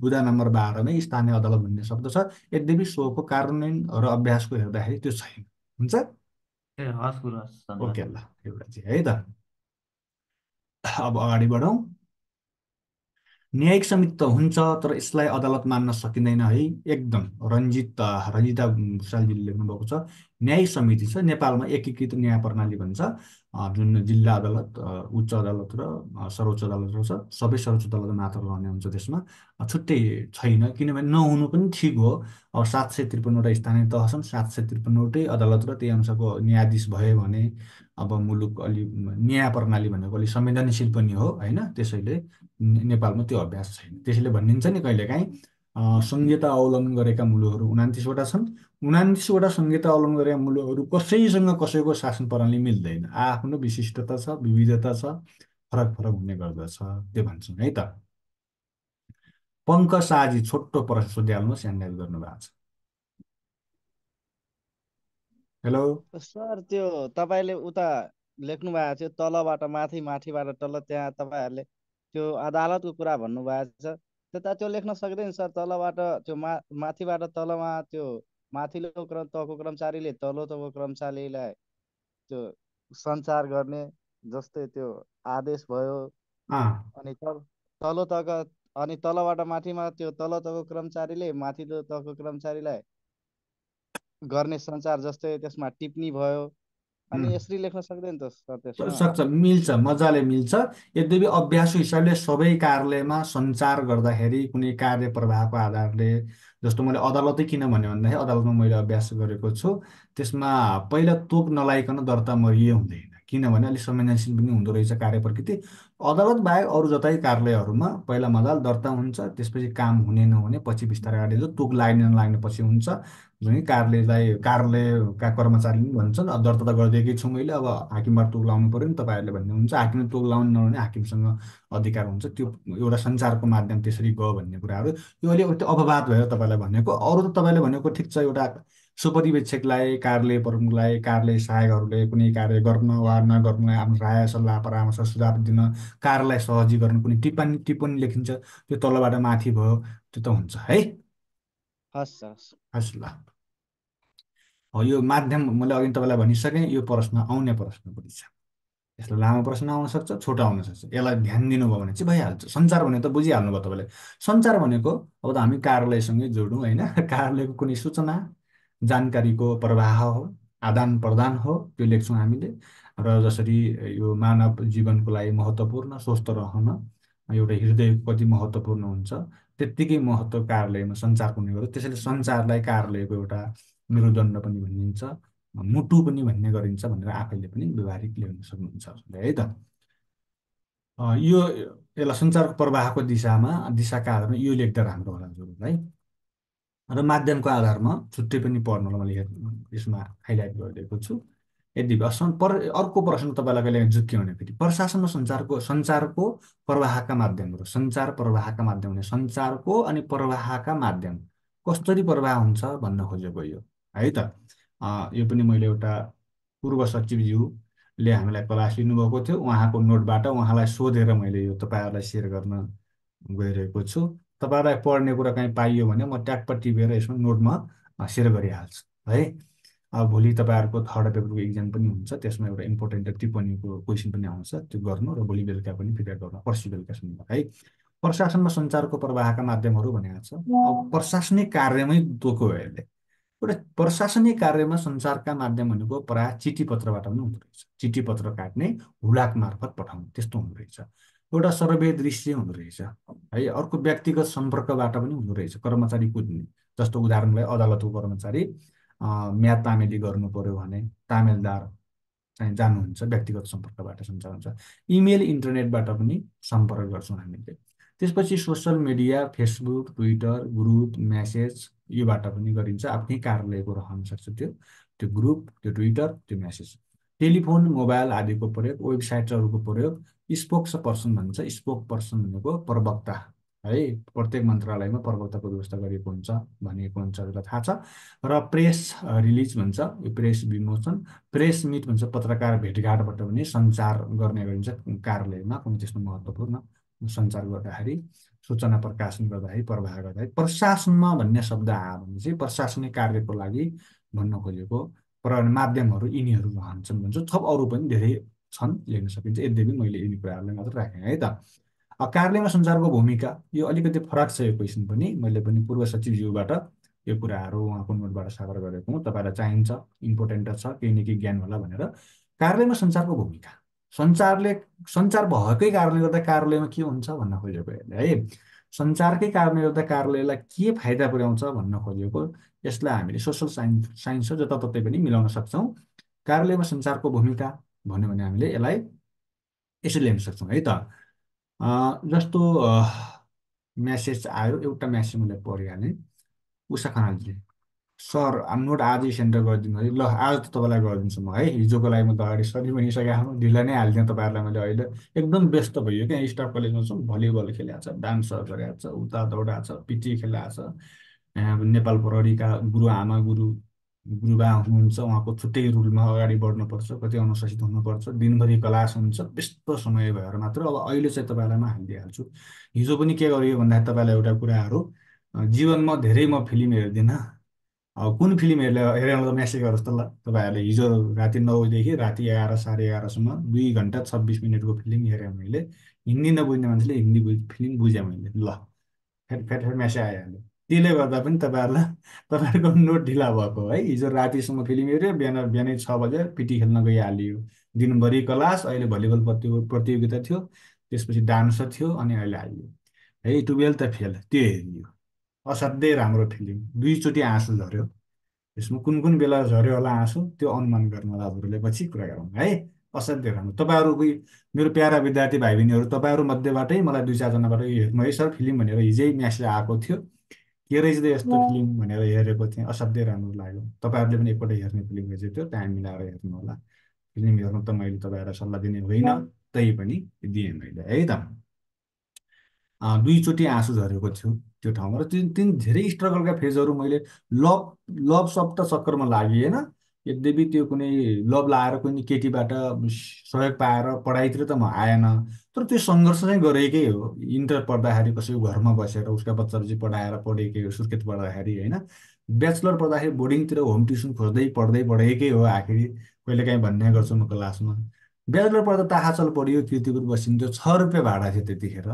बुधा नम्बर बाह्रमै स्थानीय अदालत भन्ने शब्द छ यद्यपि सोको कार्यान्वयन र अभ्यासको हेर्दाखेरि त्यो छैन हुन्छ ए हस् ओके ल एउटा चाहिँ है त अब अगाडि बढौँ न्यायिक समिति त हुन्छ तर यसलाई अदालत मान्न सकिँदैन है एकदम रन्जित रन्जिता भूषालजीले लेख्नुभएको छ न्यायिक समिति छ नेपालमा एकीकृत न्याय प्रणाली भन्छ जुन जिल्ला अदालत उच्च अदालत र सर्वोच्च अदालत रहेछ सबै सर्वोच्च अदालत मात्र रहने हुन्छ त्यसमा छुट्टै छैन किनभने नहुनु पनि ठिक हो अब सात सय त्रिपन्नवटा स्थानीय तह छन् सात सय त्रिपन्नवटै अदालत र त्यही अनुसारको न्यायाधीश भयो भने अब मुलुक अलि न्याय प्रणाली भनेको अलिक संवेदनशील पनि हो होइन त्यसैले नेपालमा त्यो अभ्यास छैन त्यसैले भनिन्छ नि कहिलेकाहीँ संहिता अवलम्बन गरेका मुलुकहरू उनातिसवटा छन् उनासवटा संहिता अवलम्बन गरेका मुलुकहरू कसैसँग कसैको शासन प्रणाली मिल्दैन आफ्नो विशिष्टता छ विविधता छ फरक फरक हुने गर्दछ त्यो भन्छौँ है त पङ्क साजी छोटो प्रश्न सोधिहाल्नुहोस् यहाँनिर गर्नुभएको छ हेलो सर त्यो तपाईँले उता लेख्नु भएको थियो तलबाट माथि माथिबाट तल त्यहाँ तपाईँहरूले त्यो अदालतको कुरा भन्नुभएको छ त्यता त्यो लेख्न सक्दैन सर तलबाट त्यो माथिबाट तलमा त्यो माथिल्लो क्रम तहको कर्मचारीले तल्लो तहको कर्मचारीलाई त्यो सञ्चार गर्ने जस्तै त्यो आदेश भयो अनि तल्लो तहका अनि तलबाट माथिमा त्यो तल तहको कर्मचारीले माथिल्लो तहको कर्मचारीलाई गर्ने सञ्चार जस्तै त्यसमा टिप्पणी भयो अनि यसरी लेख्न सक्दैन त सक्छ मिल्छ मजाले मिल्छ यद्यपि अभ्यासको हिसाबले सबै कार्यालयमा सञ्चार गर्दाखेरि कुनै कार्य प्रभावको आधारले जस्तो मैले अदालतै किन भन्यो भन्दाखेरि अदालतमा मैले अभ्यास गरेको छु त्यसमा पहिला तोक नलाइकन दर्ता मरियो हुँदैन किनभने अलिक संवेदनशील पनि हुँदो रहेछ कार्य प्रकृति अदालत बाहेक अरू जतै कार्यालयहरूमा पहिला मजाले दर्ता हुन्छ त्यसपछि काम हुने नहुने पछि बिस्तारै तोक लाग्ने नलाग्ने पछि हुन्छ कार्यालयलाई कार्यालयका कर्मचारी पनि भन्छन् दर्ता त गरिदिएकै छु मैले अब हाकिमबाट तोक लाउनु पऱ्यो नि तपाईँहरूले भन्ने हुन्छ हाकिमले तोक लाउनु नहुने हाकिमसँग अधिकार हुन्छ त्यो एउटा सञ्चारको माध्यम त्यसरी गयो भन्ने कुराहरू यो अहिले अपवाद भएर तपाईँलाई भनेको अरू त तपाईँले भनेको ठिक छ एउटा सुपरिवेक्षकलाई कार्यालय प्रमुखलाई कार्यालय सहायकहरूले कुनै कार्य गर्न वा नगर्न आफ्नो राय सल्लाह परामर्श सुझाव दिन कारलाई सहजी गर्न कुनै टिप्पणी टिप्पणी लेखिन्छ त्यो तलबाट माथि भयो त्यो त हुन्छ है हस् हस् हस् ल यो माध्यम मैले अघि तपाईँलाई भनिसकेँ यो प्रश्न आउने प्रश्न पनि छ यसलाई लामो प्रश्न आउन सक्छ छोटो आउन सक्छ यसलाई ध्यान दिनुभयो भने चाहिँ भइहाल्छ सञ्चार भने त बुझिहाल्नु भयो तपाईँले सञ्चार भनेको अब त हामी कार्यालयसँगै जोडौँ होइन कार्यालयको कुनै सूचना जानकारीको प्रवाह हो आदान प्रदान हो त्यो लेख्छौँ हामीले र जसरी यो मानव जीवनको लागि महत्त्वपूर्ण स्वस्थ रहन एउटा हृदय कति महत्त्वपूर्ण हुन्छ त्यत्तिकै महत्त्व कार्यालयमा सञ्चारको हुने गर्छ त्यसैले सञ्चारलाई कार्यालयको एउटा मेरुदण्ड पनि भनिन्छ मुटु पनि भन्ने गरिन्छ भनेर आफैले पनि व्यवहारिक ल्याउन सक्नुहुन्छ है त यो यसलाई सञ्चारको प्रवाहको दिशामा दिशाका आधारमा यो लेख्दा राम्रो होला है र माध्यमको आधारमा छुट्टै पनि पढ्नलाई होला मैले यसमा हाइलाइट गरिदिएको छु यदि पर अर्को प्रश्न तपाईँलाई कहिले झुक्यो भने फेरि प्रशासनमा सञ्चारको सञ्चारको प्रवाहका माध्यमहरू सञ्चार प्रवाहका माध्यम हुने सञ्चारको अनि प्रवाहका माध्यम कसरी प्रवाह हुन्छ भन्न खोजेको यो है त यो पनि मैले एउटा पूर्व सचिवज्यूले हामीलाई क्लास लिनुभएको थियो उहाँको नोटबाट उहाँलाई सोधेर मैले यो तपाईँहरूलाई सेयर गर्न गइरहेको छु तपाईँहरूलाई पढ्ने कुरा कहीँ पाइयो भने म ट्याकपट्टि भएर यसमा नोटमा सेयर गरिहाल्छु है अब भोलि तपाईँहरूको थर्ड पेपरको इक्जाम पनि हुन्छ त्यसमा एउटा इम्पोर्टेन्ट टिप्पणीको क्वेसन पनि आउँछ त्यो गर्नु र भोलि बेलुका पनि प्रिपेयर गर्नु पर्सि बेलुकासम्म है प्रशासनमा सञ्चारको प्रवाहका माध्यमहरू भनेको छ अब प्रशासनिक कार्यमै तोक्यो यसले एउटा प्रशासनिक कार्यमा सञ्चारका माध्यम भनेको प्रायः चिठी पत्रबाट पनि हुँदो रहेछ चिठी पत्र काट्ने हुलाक मार्फत पठाउने त्यस्तो हुँदो रहेछ एउटा सर्वे दृश्य हुँदो रहेछ है अर्को व्यक्तिगत सम्पर्कबाट पनि हुँदो रहेछ कर्मचारी कुद्ने जस्तो उदाहरणलाई अदालतको कर्मचारी म्याद तामेली गर्नु पर्यो भने तामेलदार चाहिँ जानुहुन्छ व्यक्तिगत सम्पर्कबाट सञ्चार हुन्छ इमेल इन्टरनेटबाट पनि सम्पर्क गर्छौँ हामीले त्यसपछि social media Facebook Twitter group message योबाट पनि गरिन्छ आफ्नै कार्यालयको रहन सक्छ त्यो त्यो ग्रुप त्यो ट्विटर त्यो म्यासेज टेलिफोन मोबाइल आदिको प्रयोग वेबसाइटहरूको प्रयोग स्पोक्स पर्सन भन्छ स्पोक पर्सन भनेको प्रवक्ता है प्रत्येक मन्त्रालयमा प्रवक्ताको व्यवस्था गरिएको हुन्छ भनिएको हुन्छ र थाहा छ र प्रेस रिलिज भन्छ यो प्रेस विमोचन प्रेस मिट भन्छ पत्रकार भेटघाटबाट पनि सञ्चार गर्ने गरिन्छ कार्यालयमा कुनै त्यस्तो महत्त्वपूर्ण सञ्चार गर्दाखेरि सूचना प्रकाशन गर्दाखेरि प्रभाव गर्दाखेरि प्रशासनमा भन्ने शब्द आयो भने चाहिँ प्रशासनिक कार्यको लागि भन्न खोजेको प्र माध्यमहरू यिनीहरू भन्छन् भन्छ थप अरू पनि धेरै छन् लेख्न सकिन्छ यद्यपि मैले यिनी कुराहरूलाई मात्र राखेँ है त कार्यालयमा सञ्चारको भूमिका यो अलिकति फरक छ यो क्वेसन पनि मैले पनि पूर्व सचिवज्यूबाट यो कुराहरू उहाँको नोटबाट सागर गरेको हुँ तपाईँलाई चाहिन्छ इम्पोर्टेन्ट छ केही न केही ज्ञान होला भनेर कार्यालयमा सञ्चारको भूमिका सञ्चारले सञ्चार भएकै कारणले गर्दा कार्यालयमा के हुन्छ भन्न खोजेको यसले है सञ्चारकै कारणले गर्दा कार्यालयलाई के फाइदा पुर्याउँछ भन्न खोजेको यसलाई हामीले सोसल साइन्स साइन्स हो जताततै पनि मिलाउन सक्छौँ कार्यालयमा सञ्चारको भूमिका भन्यो भने हामीले यसलाई यसरी ल्याउन सक्छौँ है त जस्तो म्यासेज आयो एउटा म्यासेज मैले पढिहालेँ उषा खनालले सर नोट आजै सेन्टर गरिदिनु है ल आज त तपाईँलाई गरिदिन्छु म है हिजोको लागि म त अगाडि सधैँ भनिसकेँ आफ्नो ढिला नै हालिदिएँ तपाईँहरूलाई मैले अहिले एकदम व्यस्त भइयो क्या स्टाफ कलेजमा छौँ भलिबल खेलिरहेको छ डान्सहरू गरिरहेको छ उता दौडाएको छ पिटी खेलिरहेको छ नेपाल प्रहरीका गुरु आमा गुरु गुरुबा हुनुहुन्छ उहाँको छुट्टै रुलमा अगाडि बढ्नुपर्छ कति अनुशासित हुनुपर्छ दिनभरि क्लास हुन्छ व्यस्त समय भएर मात्र अब अहिले चाहिँ तपाईँलाई म हालिदिइहाल्छु हिजो पनि के गरियो भन्दा तपाईँलाई एउटा कुराहरू जीवनमा धेरै म फिल्म हेर्दिनँ कुन फिल्म हेरेर हेरेर म्यासेज गरोस् त ल तपाईँहरूले हिजो राति नौदेखि राति एघार साढे एघारसम्म दुई घन्टा छब्बिस मिनटको फिल्म हेरेँ मैले हिन्दी नबुझ्ने मान्छेले हिन्दी बुझ फिल्म बुझेँ मैले ल फेरि फेरि फेरि म्यासेज आइहाल्यो त्यसले गर्दा पनि तपाईँहरूलाई तपाईँहरूको नोट ढिला भएको है हिजो रातिसम्म फिल्म हेऱ्यो बिहान बिहानै छ बजे पिटी खेल्न गइहाल्यो दिनभरि क्लास अहिले भलिबल प्रति प्रतियोगिता थियो त्यसपछि डान्सर थियो अनि अहिले हालियो है टुवेल्भ त फेल त्यो हेरियो असाध्यै राम्रो फिल्म दुईचोटि आँसु झऱ्यो यसमा कुन कुन बेला झऱ्यो होला आँसु त्यो अनुमान गर्नु होला हजुरले पछि कुरा गरौँ है असाध्यै राम्रो तपाईँहरूको मेरो प्यारा विद्यार्थी भाइ बहिनीहरू तपाईँहरू मध्येबाटै मलाई दुई चारजनाबाट हेर्नु है सर फिल्म भनेर हिजै म्यासेज आएको थियो के रहेछ त यस्तो फिल्म भनेर हेरेको थिएँ असाध्यै राम्रो लाग्यो तपाईँहरूले पनि एकपल्ट हेर्ने फिल्म रहेछ त्यो टाइम मिलाएर हेर्नु होला फिल्म हेर्नु त मैले तपाईँहरूलाई सल्लाह दिने होइन तै पनि दिएँ मैले है त दुईचोटि आँसु झरेको थियो त्यो ठाउँमा र त्यो तिन धेरै स्ट्रगलका फेजहरू मैले लभ लभ शब्द चक्करमा लागिएन यद्यपि त्यो कुनै लभ लाएर कुनै केटीबाट सहयोग पाएर पढाइतिर त म आएन तर त्यो सङ्घर्ष चाहिँ गरेकै हो इन्टर पढ्दाखेरि कसैको घरमा बसेर उसका बच्चाहरू चाहिँ पढाएर पढेकै हो सुर्खेत पढ्दाखेरि होइन ब्याचलर पढ्दाखेरि बोर्डिङतिर होम ट्युसन खोज्दै पढ्दै पढेकै हो आखिरी कहिले काहीँ भन्ने गर्छु म क्लासमा ब्याचलर पढ्दा ताहाचल पढियो किर्तिपुर बसिन्थ्यो छ रुपियाँ भाडा थियो त्यतिखेर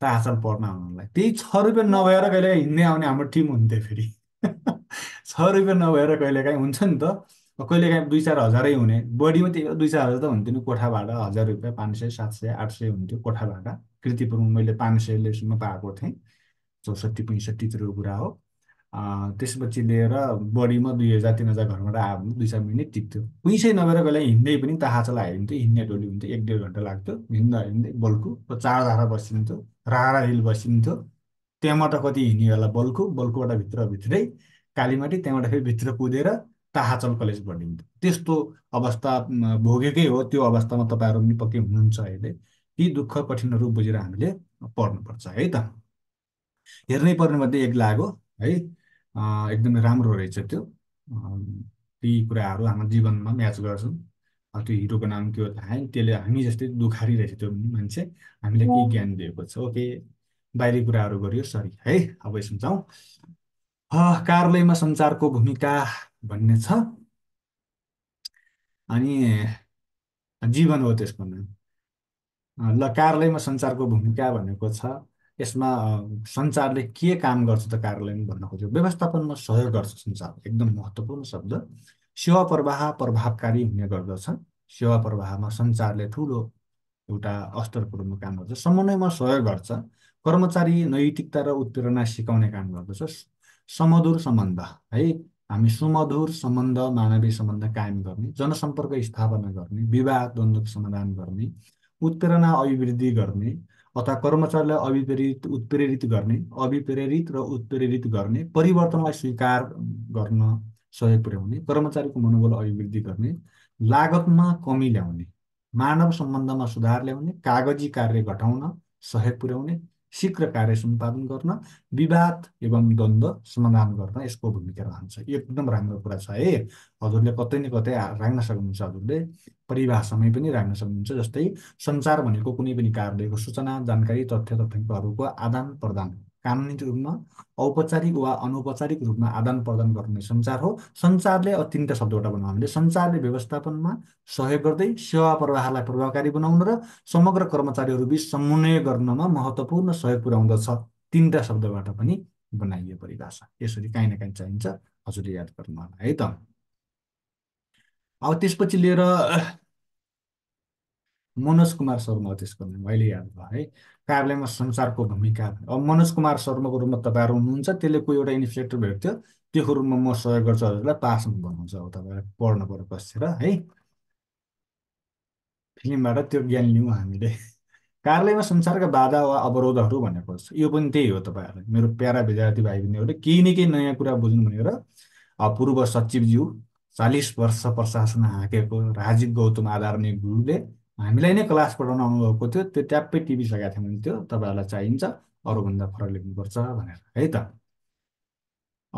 ताहाचल पढ्न आउनलाई त्यही छ रुपियाँ नभएर कहिलेकाहीँ हिँड्दै आउने हाम्रो टिम हुन्थ्यो फेरि छ रुपियाँ नभएर कहिले काहीँ हुन्छ नि त कहिले काहीँ दुई चार हजारै हुने बढीमा त्यही दुई चार हजार त हुन्थ्यो कोठा भाडा हजार रुपियाँ पाँच सय सात सय आठ सय हुन्थ्यो कोठा भाडा कृतिपुरमा मैले पाँच सयलेसम्म पाएको थिएँ चौसठी पैँसठीतिरको कुरा हो त्यसपछि लिएर बडीमा दुई हजार तिन हजार घरबाट आयो भने दुई चार मिनट टिप्थ्यो पैसै नभएर कहिले हिँड्दै पनि ताहाचला हिँड्थ्यो हिँड्ने डोली हुन्थ्यो एक डेढ घन्टा लाग्थ्यो हिँड्दा हिँड्दै बल्कु चारधारा बसिन्थ्यो रारा हिल बसिन्थ्यो त्यहाँबाट कति हिँड्यो होला बल्कु बल्कुबाट भित्रै कालीमाटी त्यहाँबाट फेरि भित्र कुदेर ताहाचल कलेज भन्ने त्यस्तो अवस्था भोगेकै हो त्यो अवस्थामा तपाईँहरू पनि पक्कै हुनुहुन्छ अहिले यी दुःख कठिनहरू बुझेर हामीले पढ्नुपर्छ है त हेर्नै पर्ने मध्ये एक लाग्यो है एकदमै राम्रो रहेछ त्यो ती कुराहरू हाम्रो जीवनमा म्याच गर्छौँ त्यो हिरोको नाम के हो थाहा त्यसले हामी जस्तै दुखारी रहेछ त्यो मान्छे हामीले के ज्ञान दिएको छ ओके बाहिरी कुराहरू गरियो सरी है अब सुन्छौँ कार्यालयमा सञ्चारको भूमिका भन्ने छ अनि जीवन हो त्यसको नाम ल कार्यालयमा सञ्चारको भूमिका भनेको छ यसमा सञ्चारले के काम गर्छ त कार्यालयमा भन्न खोज्यो व्यवस्थापनमा सहयोग गर्छ सञ्चार एकदम महत्त्वपूर्ण शब्द सेवा प्रवाह प्रभावकारी हुने गर्दछ सेवा प्रवाहमा सञ्चारले ठुलो एउटा अस्तर पुऱ्याउनु काम गर्छ समन्वयमा सहयोग गर्छ कर्मचारी नैतिकता र उत्प्रेरणा सिकाउने काम गर्दछ समधुर सम्बन्ध है हामी सुमधुर सम्बन्ध मानवीय सम्बन्ध कायम गर्ने जनसम्पर्क स्थापना गर्ने विवाह द्वन्द्वको समाधान गर्ने उत्प्रेरणा अभिवृद्धि गर्ने अथवा कर्मचारीलाई अभिप्रेरित उत्प्रेरित गर्ने अभिप्रेरित र उत्प्रेरित गर्ने परिवर्तनलाई स्वीकार गर्न सहयोग पुर्याउने कर्मचारीको मनोबल अभिवृद्धि गर्ने लागतमा कमी ल्याउने मानव सम्बन्धमा सुधार ल्याउने कागजी कार्य घटाउन सहयोग पुर्याउने शीघ्र कार्य सम्पादन गर्न विवाद एवं द्वन्द समाधान गर्न यसको भूमिका रहन्छ एकदम राम्रो कुरा छ है हजुरले कतै न कतै राख्न सक्नुहुन्छ हजुरले परिभाषामै पनि राख्न सक्नुहुन्छ जस्तै सञ्चार भनेको कुनै पनि कार्यालयको सूचना जानकारी तथ्य तथ्याङ्कहरूको आदान प्रदान कानुनी रूपमा औपचारिक वा अनौपचारिक रूपमा आदान प्रदान गर्ने सञ्चार हो सञ्चारले तिनवटा शब्दबाट भनौँ हामीले सञ्चारले व्यवस्थापनमा सहयोग गर्दै सेवा प्रवाहलाई प्रभावकारी बनाउन र समग्र कर्मचारीहरू बिच समन्वय गर्नमा महत्त्वपूर्ण सहयोग पुर्याउँदछ तिनवटा शब्दबाट पनि बनाइयो परिभाषा यसरी काहीँ न काहीँ चाहिन्छ हजुरले याद गर्नु होला है त अब त्यसपछि लिएर मनोज कुमार शर्मा त्यसको मैले अहिले याद भयो है कार्यालयमा सञ्चारको भूमिका अब मनोज कुमार शर्माको रूपमा तपाईँहरू हुनुहुन्छ त्यसले कोही एउटा इनिसिएटिभ भेट्थ्यो थियो त्यसको रूपमा म सहयोग गर्छु हजुरलाई पास भन्नुहुन्छ अब तपाईँलाई पढ्नु पऱ्यो बसेर है फिल्मबाट त्यो ज्ञान लिउँ हामीले कार्यालयमा संसारका बाधा वा अवरोधहरू भनेको यो पनि त्यही हो तपाईँहरूलाई मेरो प्यारा विद्यार्थी भाइ बहिनीहरूले केही न केही नयाँ कुरा बुझ्नु भनेर पूर्व सचिवज्यू चालिस वर्ष प्रशासन हाँकेको राजीव गौतम आधारणीय गुरुले हामीलाई नै क्लास पढाउन आउनुभएको थियो त्यो ट्याप्पै टिभी लगाएको थियो भने त्यो तपाईँहरूलाई चाहिन्छ अरूभन्दा फरक लेख्नुपर्छ भनेर है त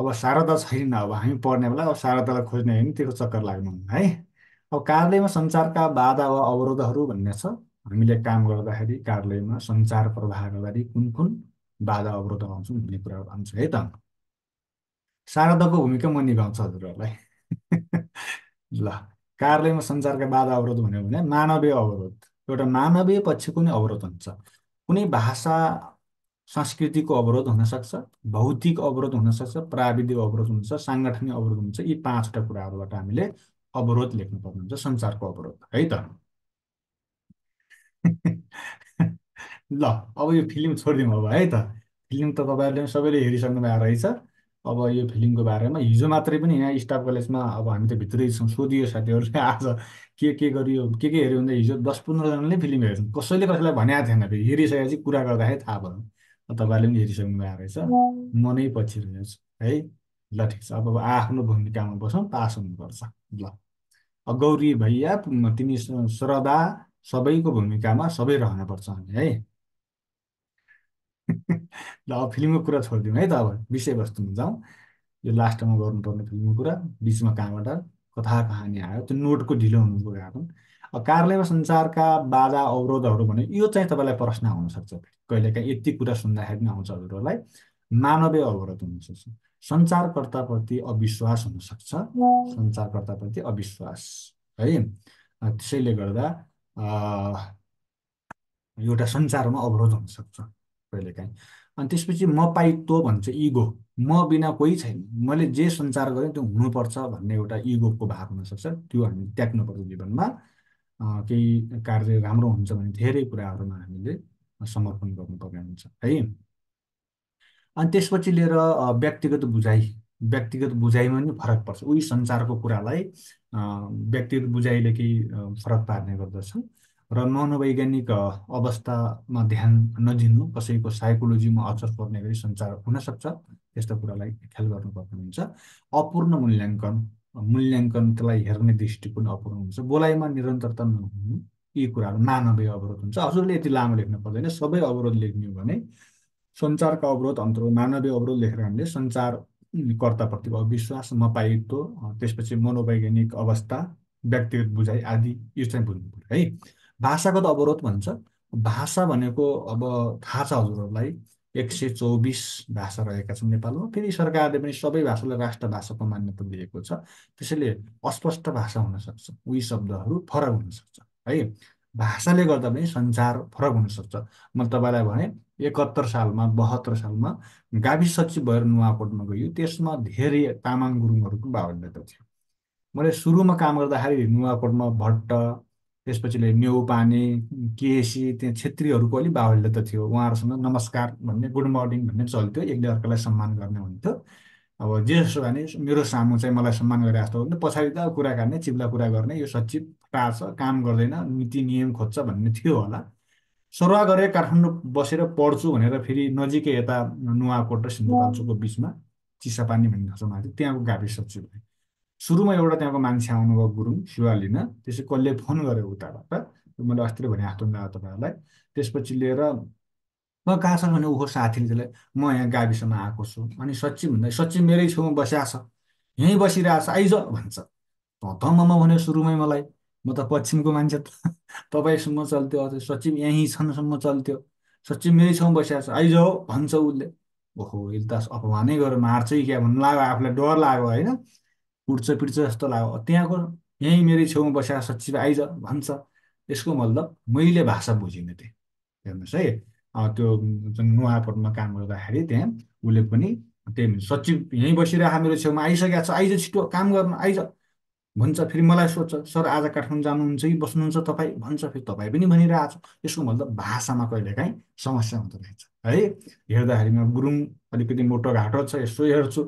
अब शारदा छैन अब हामी पढ्ने बेला अब शारदालाई खोज्ने होइन त्यसको चक्कर लाग्नु है अब कार्यालयमा संसारका बाधा वा अवरोधहरू भन्ने छ हामीले काम गर्दाखेरि कार्यालयमा सञ्चार प्रवाह गर्दाखेरि कुन कुन बाधा अवरोध आउँछौँ भन्ने कुरा भन्छु है त शारदाको भूमिका म निभाउँछु हजुरहरूलाई ल कार्यालयमा सञ्चारका बाधा अवरोध भन्यो भने मानवीय अवरोध एउटा मानवीय पक्षको नै अवरोध हुन्छ कुनै भाषा संस्कृतिको अवरोध हुनसक्छ भौतिक अवरोध हुनसक्छ प्राविधिक अवरोध हुन्छ साङ्गठनिक अवरोध हुन्छ यी पाँचवटा कुराहरूबाट हामीले अवरोध लेख्नुपर्ने हुन्छ सञ्चारको अवरोध है त ल अब यो फिल्म छोडिदिउँ अब है त फिल्म त तपाईँहरूले सबैले हेरिसक्नु भएको रहेछ अब यो फिल्मको बारेमा हिजो मात्रै पनि यहाँ स्टाफ कलेजमा अब हामी त भित्रै छौँ सोधियो साथीहरूले आज के के गरियो के के हेऱ्यो भन्दा हिजो दस पन्ध्रजनाले फिल्म हेर्छौँ कसैले कसैलाई भनेको थिएन फेरि हेरिसकेपछि कुरा गर्दाखेरि थाहा भयो तपाईँहरूले पनि हेरिसक्नु भएको रहेछ मनै पछि रहेछु है ल ठिक छ अब आफ्नो भूमिकामा बसौँ पास हुनुपर्छ ल गौरी भैया तिमी श्रद्धा सबैको भूमिकामा सबै रहनुपर्छ हामी है ल अब फिल्मको कुरा छोडिदिउँ है त अब विषयवस्तुमा जाउँ यो लास्टमा गर्नुपर्ने फिल्मको कुरा बिचमा कहाँबाट कथा कहानी आयो त्यो नोटको ढिलो हुनुको कारण अब कार्यालयमा सञ्चारका बाधा अवरोधहरू भने यो चाहिँ तपाईँलाई प्रश्न आउनसक्छ कहिलेकाहीँ यति कुरा सुन्दाखेरि पनि आउँछ हजुरहरूलाई मानवीय अवरोध हुनसक्छ सञ्चारकर्ताप्रति अविश्वास हुनसक्छ सञ्चारकर्ताप्रति अविश्वास है त्यसैले गर्दा एउटा सञ्चारमा अवरोध हुनसक्छ कहिले काहीँ अनि त्यसपछि म पाइतो भन्छ इगो म बिना कोही छैन मैले जे सञ्चार गरेँ त्यो हुनुपर्छ भन्ने एउटा इगोको भाव हुनसक्छ त्यो हामी त्याग्नु जीवनमा केही कार्य राम्रो हुन्छ भने धेरै कुराहरूमा हामीले समर्पण गर्नुपर्ने हुन्छ है अनि त्यसपछि लिएर व्यक्तिगत बुझाइ व्यक्तिगत बुझाइमा पनि फरक पर्छ उही संसारको कुरालाई व्यक्तिगत बुझाइले केही फरक पार्ने गर्दछ र मनोवैज्ञानिक अवस्थामा ध्यान नदिनु कसैको साइकोलोजीमा असर पर्ने गरी सञ्चार हुनसक्छ त्यस्तो कुरालाई ख्याल गर्नुपर्ने हुन्छ अपूर्ण मूल्याङ्कन त्यसलाई हेर्ने दृष्टिकोण अपूर्ण हुन्छ बोलाइमा निरन्तरता नहुनु यी कुराहरू मानवीय अवरोध हुन्छ हजुरले यति लामो लेख्न पर्दैन सबै अवरोध लेख्ने हो भने सञ्चारको अवरोध अन्तर मानवीय अवरोध लेखेर हामीले सञ्चारकर्ताप्रतिको अविश्वास मपायित्व त्यसपछि मनोवैज्ञानिक अवस्था व्यक्तिगत बुझाइ आदि यो चाहिँ बुझ्नु पऱ्यो है भाषागत अवरोध भन्छ भाषा भनेको अब थाहा छ हजुरहरूलाई एक सय चौबिस भाषा रहेका छन् नेपालमा फेरि सरकारले पनि सबै भाषालाई राष्ट्र भाषाको मान्यता दिएको छ त्यसैले अस्पष्ट भाषा हुनसक्छ उही शब्दहरू फरक हुनसक्छ है भाषाले गर्दा पनि सञ्चार फरक हुनसक्छ म तपाईँलाई भने एकहत्तर सालमा बहत्तर सालमा गाविस सचिव भएर नुवाकोटमा गयो त्यसमा धेरै तामाङ गुरुङहरूको भावन्यता थियो मैले सुरुमा काम गर्दाखेरि नुवाकोटमा भट्ट त्यसपछि न्यौ पाने केएसी त्यहाँ छेत्रीहरूको अलिक बाहुल्य त थियो उहाँहरूसँग नमस्कार भन्ने गुड मर्निङ भन्ने चल्थ्यो एकले अर्कालाई सम्मान गर्ने हुन्थ्यो अब जे जसो भने मेरो सामु चाहिँ मलाई सम्मान गरे जस्तो हुन्थ्यो पछाडि त कुरा गर्ने चिप्ला कुरा गर्ने यो सचिव टार्छ काम गर्दैन नीति नियम खोज्छ भन्ने थियो होला सरुवा गरेर काठमाडौँ बसेर पढ्छु भनेर फेरि नजिकै यता नुवाकोट र सिन्धुपाल्चोकको बिचमा चिसापानी भन्ने ठाउँमा छ त्यहाँको गाविस सचिव सुरुमा एउटा त्यहाँको मान्छे आउनुभयो गुरुङ शिवालिन लिन त्यसपछि कसले फोन गरे उताबाट मैले अस्ति भने हातमा तपाईँहरूलाई त्यसपछि लिएर म कहाँ छ भने उखो साथीले त्यसलाई म यहाँ गाविसमा आएको छु अनि सच्ची भन्दा सच्ची मेरै छेउमा बसिरहेको छ यहीँ बसिरहेको छ आइज भन्छ त ममा भन्यो सुरुमै मलाई म त पश्चिमको मान्छे त तपाईँसम्म चल्थ्यो अझ सचिव यहीँ छनसम्म चल्थ्यो सचिव मेरै छेउमा बसिरहेको छ आइज भन्छ उसले ओहो यसले त अपमानै गरेर मार्छ क्या भन्नु लाग्यो आफूलाई डर लाग्यो होइन कुट्छ पिट्छ जस्तो लाग्यो त्यहाँको यहीँ मेरै छेउमा बसेर सचिव आइज भन्छ यसको मतलब मैले भाषा बुझिनँ थिएँ हेर्नुहोस् है त्यो जुन नुवापुरमा काम गर्दाखेरि त्यहाँ उसले पनि त्यही सचिव यहीँ बसिरहेको मेरो छेउमा आइसकेको छ आइज छिटो काम गर्नु आइज भन्छ फेरि मलाई सोध्छ सर आज काठमाडौँ जानुहुन्छ कि बस्नुहुन्छ तपाईँ भन्छ फेरि तपाईँ पनि भनिरहेको छ यसको मतलब भाषामा कहिलेकाहीँ समस्या हुँदो रहेछ है म गुरुङ अलिकति मोटो घाटो छ यसो हेर्छु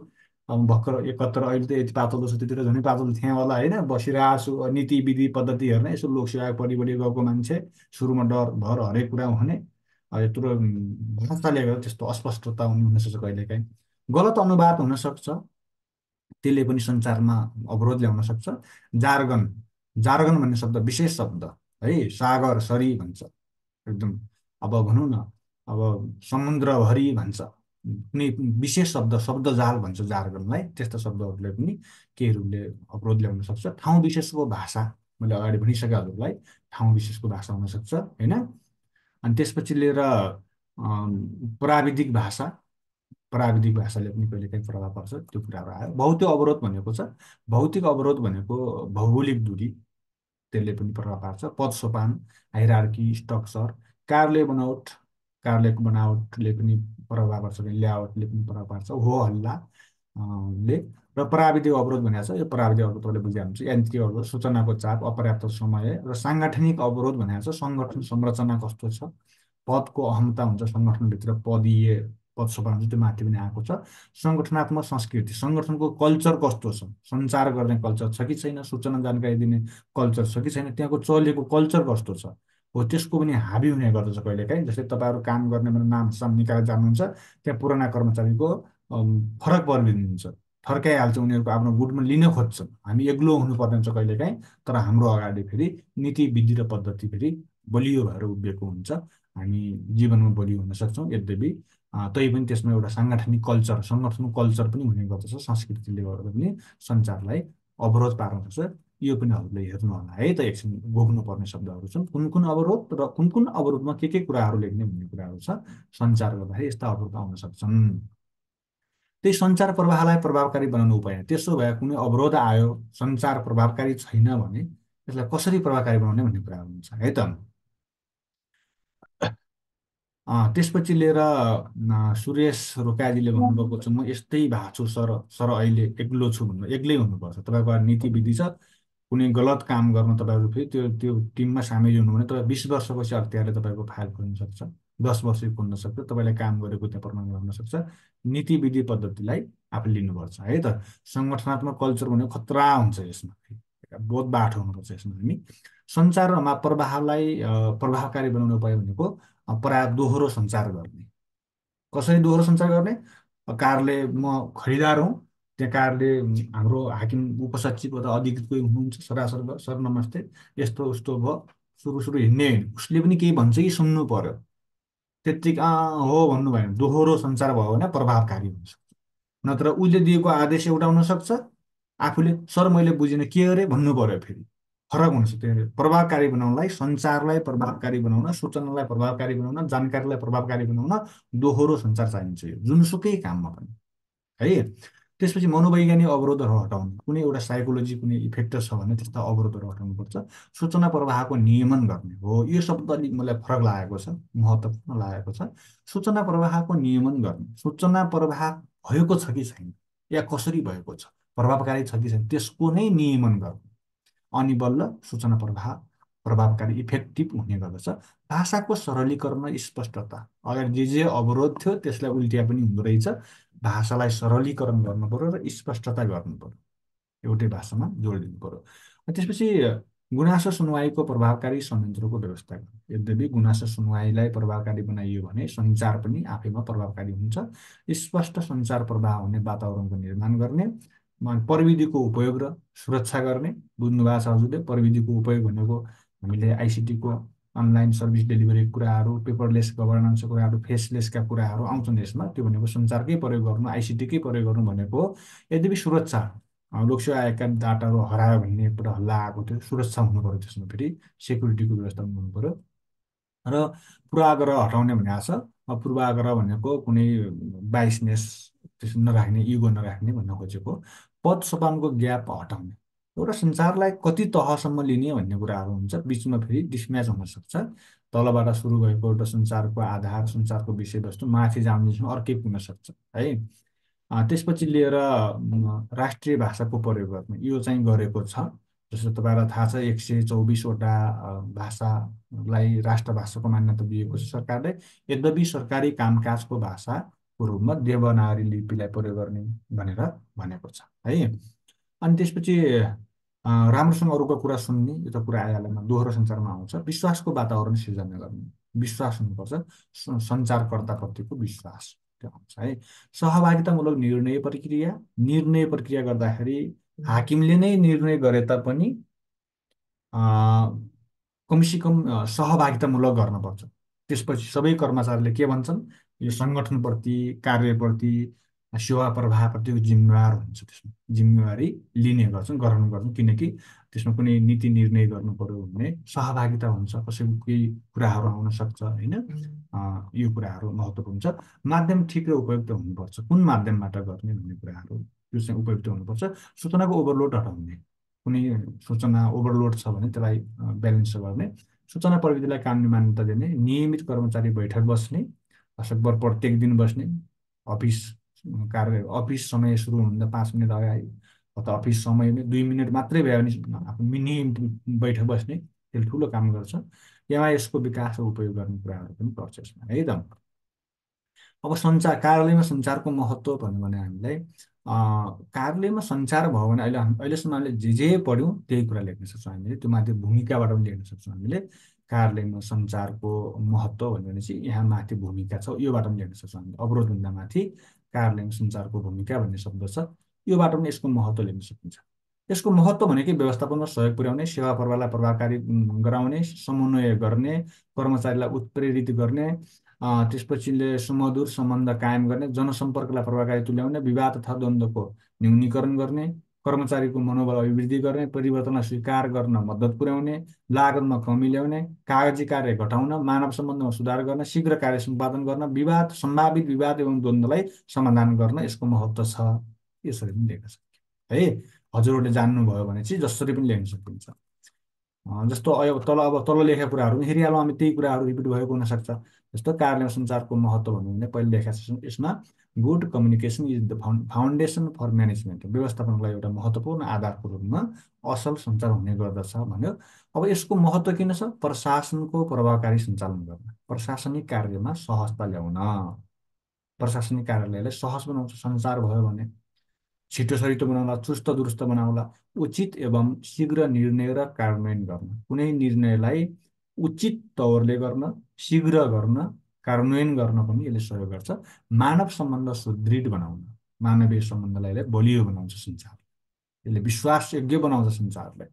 अब भर्खर एकहत्तर अहिले त यति पातलो छ त्यतिर झन् पातलो थिएँ होला होइन बसिरहेको छु नीति विधि पद्धति हेर्ने यसो लोकसेवा परिबलि गएको मान्छे सुरुमा डर भर हरेक कुरा हुने यत्रो भाषाले गर्दा त्यस्तो अस्पष्टता हुने हुनसक्छ कहिलेकाहीँ गलत अनुवाद हुनसक्छ त्यसले पनि संसारमा अवरोध ल्याउन सक्छ जार्गन जार्गन भन्ने शब्द विशेष शब्द है सागर सरी भन्छ एकदम अब भनौँ न अब समुद्रभरि भन्छ कुनै विशेष शब्द शब्द जाल भन्छ जार्गनलाई त्यस्ता शब्दहरूले पनि केही रूपले अवरोध ल्याउन सक्छ ठाउँ विशेषको भाषा मैले अगाडि भनिसकेहरूलाई ठाउँ विशेषको भाषा हुनसक्छ होइन अनि त्यसपछि लिएर प्राविधिक भाषा प्राविधिक भाषाले पनि कहिलेकाहीँ प्रभाव पर्छ त्यो कुराहरू आयो भौतिक अवरोध भनेको छ भौतिक अवरोध भनेको भौगोलिक दूरी त्यसले पनि प्रभाव पार्छ पद सोपान हाइरार्की स्ट्रक्चर कार्ले बनाउट कार्यालयको बनावटले पनि प्रभाव भने लेआउटले पनि प्रभाव पार्छ हो हल्ला ले र प्राविधिक अवरोध भनेको छ यो प्राविधिक अवरोध अवरोधले बुझ्दै हुन्छ यान्त्रिक अवरोध सूचनाको चाप अपर्याप्त समय र साङ्गठनिक अवरोध भनेको छ सङ्गठन संरचना कस्तो छ पदको अहमता हुन्छ सङ्गठनभित्र पदीय पद सफा हुन्छ त्यो माथि पनि आएको छ सङ्गठनात्मक संस्कृति सङ्गठनको कल्चर कस्तो छ सञ्चार गर्ने कल्चर छ कि छैन सूचना जानकारी दिने कल्चर छ कि छैन त्यहाँको चलेको कल्चर कस्तो छ हो त्यसको पनि हाबी हुने गर्दछ कहिलेकाहीँ जस्तै तपाईँहरू काम गर्ने नाम साम निकालेर जानुहुन्छ त्यहाँ पुराना कर्मचारीको फरक परिदिनुहुन्छ फर्काइहाल्छ उनीहरूको आफ्नो गुडमा लिन खोज्छ हामी एग्लो हुनुपर्ने हुन्छ कहिलेकाहीँ तर हाम्रो अगाडि फेरि नीति विधि र पद्धति फेरि बलियो भएर उभिएको हुन्छ हामी जीवनमा बलियो हुन सक्छौँ यद्यपि तैपनि त्यसमा एउटा साङ्गठनिक कल्चर सङ्गठनको कल्चर पनि हुने गर्दछ संस्कृतिले गर्दा पनि सञ्चारलाई अवरोध पार्न सक्छ यो पनि हजुरले हेर्नु होला है त एकछिन गोक्नु पर्ने शब्दहरू छन् कुन कुन अवरोध र कुन कुन अवरोधमा के के कुराहरू लेख्ने भन्ने कुराहरू छ सञ्चार गर्दाखेरि यस्ता अवरोध आउन सक्छन् त्यही सञ्चार प्रवाहलाई प्रभावकारी बनाउनु उपाय त्यसो भए कुनै अवरोध आयो सञ्चार प्रभावकारी छैन भने यसलाई कसरी प्रभावकारी बनाउने भन्ने कुरा हुन्छ है त त्यसपछि लिएर सुरेश रोकाजीले भन्नुभएको छ म यस्तै भएको छु सर सर अहिले एक्लो छु भन्नु एक्लै हुनुपर्छ तपाईँको नीति विधि छ कुनै गलत काम गर्नु तपाईँहरू फेरि त्यो त्यो टिममा सामेल हुनु भने तपाईँ बिस वर्षपछि अख्तियारले तपाईँको फाइल खोल्न सक्छ दस वर्ष खोल्न सक्छ तपाईँले काम गरेको त्यहाँ प्रमाण गर्न सक्छ नीति विधि पद्धतिलाई आफूले लिनुपर्छ है त सङ्गठनात्मक कल्चर भनेको खतरा हुन्छ यसमा बहुत बाठो हुनुपर्छ यसमा हामी सञ्चारमा प्रभावलाई प्रभावकारी बनाउनु उपाय भनेको परा दोहोरो सञ्चार गर्ने कसरी दोहोरो सञ्चार गर्ने कारले म खरिदार हुँ कारणले हाम्रो हाकिम उपसचिव अथवा अधिकृत कोही हुनुहुन्छ सर सर नमस्ते यस्तो उस्तो भयो सुरु सुरु हिँड्ने होइन उसले पनि केही भन्छ कि सुन्नु पर्यो त्यत्तिकै आ हो भन्नुभयो भने दोहोरो सञ्चार भयो भने प्रभावकारी हुन्छ नत्र उसले दिएको आदेश एउटा हुनसक्छ आफूले सर मैले बुझिनँ के अरे भन्नु पर्यो फेरि फरक हुनसक्छ त्यहाँनिर प्रभावकारी बनाउनलाई सञ्चारलाई प्रभावकारी बनाउन सूचनालाई प्रभावकारी बनाउन जानकारीलाई प्रभावकारी बनाउन दोहोरो सञ्चार चाहिन्छ यो जुनसुकै काममा पनि है त्यसपछि मनोवैज्ञानिक अवरोधहरू हटाउनु कुनै एउटा साइकोलोजी कुनै इफेक्ट छ भने त्यस्ता अवरोधहरू हटाउनुपर्छ सूचना प्रवाहको नियमन गर्ने हो यो शब्द अलिक मलाई फरक लागेको छ महत्त्वपूर्ण लागेको छ सूचना प्रवाहको नियमन गर्ने सूचना प्रवाह भएको छ कि छैन या कसरी भएको छ प्रभावकारी छ कि छैन त्यसको नै नियमन गर्नु अनि बल्ल सूचना प्रवाह प्रभावकारी इफेक्टिभ हुने गर्दछ भाषाको सरलीकरण स्पष्टता अगाडि जे जे अवरोध थियो त्यसलाई उल्टिया पनि हुँदो रहेछ भाषालाई सरलीकरण गर्नु पर्यो र स्पष्टता गर्नु पर्यो एउटै भाषामा जोड दिनु पऱ्यो त्यसपछि गुनासो सुनवाईको प्रभावकारी संयन्त्रको व्यवस्था गर्नु यद्यपि गुनासो सुनवाईलाई प्रभावकारी बनाइयो भने सञ्चार पनि आफैमा प्रभावकारी हुन्छ स्पष्ट सञ्चार प्रवाह हुने वातावरणको निर्माण गर्ने प्रविधिको उपयोग र सुरक्षा गर्ने बुझ्नु छ हजुरले प्रविधिको उपयोग भनेको हामीले आइसिटीको अनलाइन सर्भिस डेलिभरी कुराहरू पेपरलेस गभर्नेन्सको कुराहरू फेसलेसका कुराहरू आउँछन् यसमा त्यो भनेको सञ्चारकै प्रयोग गर्नु आइसिटीकै प्रयोग गर्नु भनेको यद्यपि सुरक्षा लोकसेवा आयोगका डाटाहरू हरायो भन्ने एउटा हल्ला आएको थियो सुरक्षा हुनु पऱ्यो त्यसमा फेरि सेक्युरिटीको व्यवस्था हुनु पऱ्यो र पूर्वाग्रह हटाउने भनेको छ पूर्वाग्रह भनेको कुनै बाइसनेस त्यस नराख्ने युगो नराख्ने भन्न खोजेको पद सोपानको ग्याप हटाउने एउटा संसारलाई कति तहसम्म लिने भन्ने कुराहरू हुन्छ बिचमा फेरि डिसम्याच हुनसक्छ तलबाट सुरु भएको एउटा संसारको आधार संसारको विषयवस्तु माथि जाँदैछ अर्कै सक्छ है त्यसपछि लिएर राष्ट्रिय भाषाको प्रयोग गर्ने यो चाहिँ गरेको छ जस्तो तपाईँलाई थाहा छ एक सय चौबिसवटा भाषालाई राष्ट्रभाषाको मान्यता दिएको छ सरकारले यद्यपि सरकारी कामकाजको भाषाको रूपमा देवनागरी लिपिलाई प्रयोग गर्ने भनेर भनेको छ है अनि त्यसपछि राम्रोसँग अरूको कुरा सुन्ने यो त कुरा आइहालेमा दोहोरो सञ्चारमा आउँछ विश्वासको वातावरण सिर्जना गर्ने विश्वास हुनुपर्छ सञ्चारकर्ताप्रतिको विश्वास त्यो आउँछ है सहभागितामूलक निर्णय प्रक्रिया निर्णय प्रक्रिया गर्दाखेरि हाकिमले नै निर्णय गरे तापनि कमसे कम सहभागितामूलक गर्नुपर्छ त्यसपछि सबै कर्मचारीले के भन्छन् यो सङ्गठनप्रति कार्यप्रति सेवा प्रभावप्रतिको जिम्मेवार हुन्छ त्यसमा जिम्मेवारी लिने गर्छौँ गराउने गर्छौँ किनकि त्यसमा कुनै नीति निर्णय गर्नु पऱ्यो भने सहभागिता हुन्छ कसैको केही कुराहरू आउन सक्छ होइन यो कुराहरू महत्त्वपूर्ण हुन्छ माध्यम ठिक र उपयुक्त हुनुपर्छ कुन माध्यमबाट गर्ने भन्ने कुराहरू त्यो चाहिँ उपयुक्त हुनुपर्छ सूचनाको ओभरलोड हटाउने कुनै सूचना ओभरलोड छ भने त्यसलाई ब्यालेन्स गर्ने सूचना प्रविधिलाई कानुनी मान्यता दिने नियमित कर्मचारी बैठक बस्ने हसकभर प्रत्येक दिन बस्ने अफिस कार्य अफिस समय सुरु हुनुहुन्छ पाँच मिनट अगाडि अथवा अफिस समयमै दुई मिनट मात्रै भयो भने आफ्नो मिनी बैठक बस्ने त्यसले ठुलो काम गर्छ यहाँ यसको विकास र उपयोग गर्ने कुराहरू पनि प्रोसेसमा है त अब सञ्चार कार्यालयमा सञ्चारको महत्त्व भन्यो भने हामीलाई कार्यालयमा सञ्चार भयो भने अहिले अहिलेसम्म हामीले जे जे पढ्यौँ त्यही कुरा लेख्न सक्छौँ हामीले त्यो माथि भूमिकाबाट पनि लेख्न सक्छौँ हामीले कार्यालयमा सञ्चारको महत्त्व भन्यो भने चाहिँ यहाँ माथि भूमिका छ योबाट पनि लेख्न सक्छौँ हामीले अवरोधभन्दा माथि कार्यालयमा सञ्चारको भूमिका भन्ने शब्द छ योबाट पनि यसको महत्त्व लिन सकिन्छ यसको महत्त्व भनेकै व्यवस्थापनमा सहयोग पुर्याउने सेवा पर्वलाई प्रभावकारी गराउने समन्वय गर्ने कर्मचारीलाई उत्प्रेरित गर्ने त्यसपछिले सुमधुर सम्बन्ध कायम गर्ने जनसम्पर्कलाई प्रभावकारी तुल्याउने विवाद तथा द्वन्द्वको न्यूनीकरण गर्ने कर्मचारीको मनोबल अभिवृद्धि गर्ने परिवर्तनलाई स्वीकार गर्न मद्दत पुर्याउने लागतमा कमी ल्याउने कागजी कार्य घटाउन मानव सम्बन्धमा सुधार गर्न शीघ्र कार्य सम्पादन गर्न विवाद सम्भावित विवाद एवं द्वन्द्वलाई समाधान गर्न यसको महत्त्व छ यसरी पनि लेख्न सकिन्छ है हजुरहरूले जान्नुभयो भने चाहिँ जसरी पनि लेख्न सकिन्छ जस्तो अब तल अब तल लेखेका कुराहरू हेरिहालौँ हामी त्यही कुराहरू रिपिट भएको हुनसक्छ जस्तो कार्य सञ्चारको महत्त्व भन्यो भने पहिले लेखा छ यसमा good communication is the found foundation for management व्यवस्थापनको लागि एउटा महत्त्वपूर्ण आधारको रूपमा असल सञ्चार हुने गर्दछ भन्यो अब यसको महत्त्व किन छ प्रशासनको प्रभावकारी सञ्चालन गर्न प्रशासनिक कार्यमा सहजता ल्याउन प्रशासनिक कार्यालयलाई सहज बनाउँछ सञ्चार भयो भने छिटो छरिटो बनाउला चुस्त दुरुस्त बनाउला उचित एवं शीघ्र निर्णय र कार्यान्वयन गर्न कुनै निर्णयलाई उचित तौरले गर्न शीघ्र गर्न कार्यान्वयन गर्न पनि यसले सहयोग गर्छ मानव सम्बन्ध सुदृढ बनाउन मानवीय सम्बन्धलाई यसले बलियो बनाउँछ संसार यसले विश्वास विश्वासयोग्य बनाउँछ संसारलाई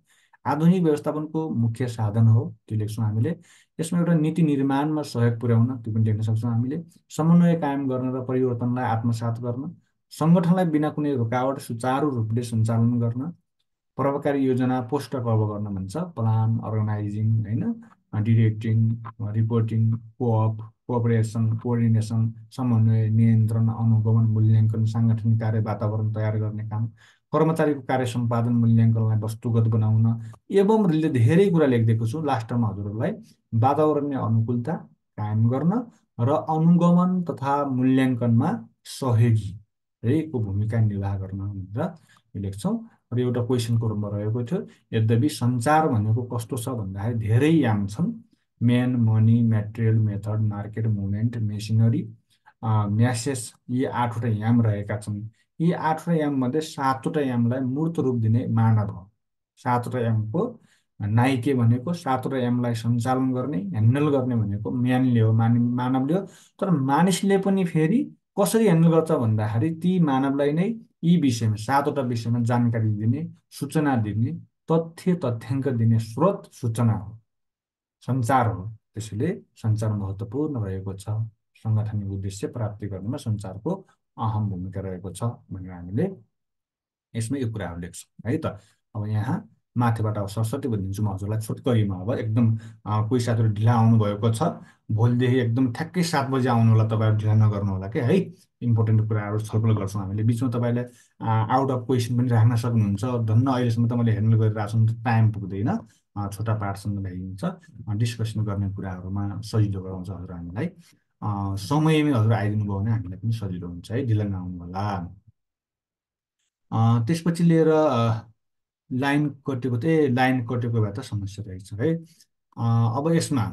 आधुनिक व्यवस्थापनको मुख्य साधन हो त्यो लेख्छौँ हामीले यसमा एउटा नीति निर्माणमा सहयोग पुर्याउन त्यो पनि लेख्न सक्छौँ हामीले समन्वय कायम गर्न र परिवर्तनलाई आत्मसात गर्न सङ्गठनलाई बिना कुनै रुकावट सुचारू रूपले सञ्चालन गर्न परोपकारी योजना पोस्ट अब गर्न भन्छ प्लान अर्गनाइजिङ होइन directing reporting coop cooperation coordination समन्वय नियन्त्रण अनुगमन मूल्याङ्कन साङ्गठनिक कार्य वातावरण तयार गर्ने काम कर्मचारीको कार्य सम्पादन मूल्याङ्कनलाई वस्तुगत बनाउन एवं धेरै कुरा लेखिदिएको छु लास्टमा हजुरहरूलाई वातावरणीय अनुकूलता कायम गर्न र अनुगमन तथा मूल्याङ्कनमा सहयोगी को भूमिका निर्वाह गर्न भनेर लेख्छौँ र एउटा क्वेसनको रूपमा रहेको थियो यद्यपि सञ्चार भनेको कस्तो छ भन्दाखेरि धेरै याम छन् men money material method market movement machinery message यी आठवटा याम रहेका छन् यी आठवटा याममध्ये सातवटा यामलाई मूर्त रूप दिने मानव हो सातवटा यामको नाइके भनेको सातवटा यामलाई सञ्चालन गर्ने ह्यान्डल गर्ने भनेको म्यानले हो मानि मानवले हो तर मानिसले पनि फेरि कसरी ह्यान्डल गर्छ भन्दाखेरि ती मानवलाई नै यी विषयमा सातवटा विषयमा जानकारी दिने सूचना दिने तथ्य तथ्याङ्क दिने स्रोत सूचना हो सञ्चार हो त्यसैले सञ्चार महत्त्वपूर्ण रहेको छ साङ्गठनिक उद्देश्य प्राप्ति गर्नुमा सञ्चारको अहम भूमिका रहेको छ भनेर हामीले यसमा यो कुराहरू लेख्छौँ है त अब यहाँ माथिबाट अब सरस्वती भनिदिन्छु म हजुरलाई छोटकरीमा अब एकदम कोही साथीहरू ढिला आउनुभएको छ भोलिदेखि एकदम ठ्याक्कै सात बजी आउनु होला तपाईँहरू ढिला नगर्नु होला क्या है इम्पोर्टेन्ट कुराहरू छलफल गर्छौँ हामीले बिचमा तपाईँले आउट अफ क्वेसन पनि राख्न सक्नुहुन्छ धन्न अहिलेसम्म त मैले हेर्नु गरिरहेको छु टाइम पुग्दैन छोटा पार्टसम्म भ्याइन्छ डिस्कसन गर्ने कुराहरूमा सजिलो गराउँछ हजुर हामीलाई समयमै हजुर आइदिनु भयो भने हामीलाई पनि सजिलो हुन्छ है ढिला नआउनु होला त्यसपछि लिएर लाइन कटेको ए लाइन कटेको भए त समस्या रहेछ है अब यसमा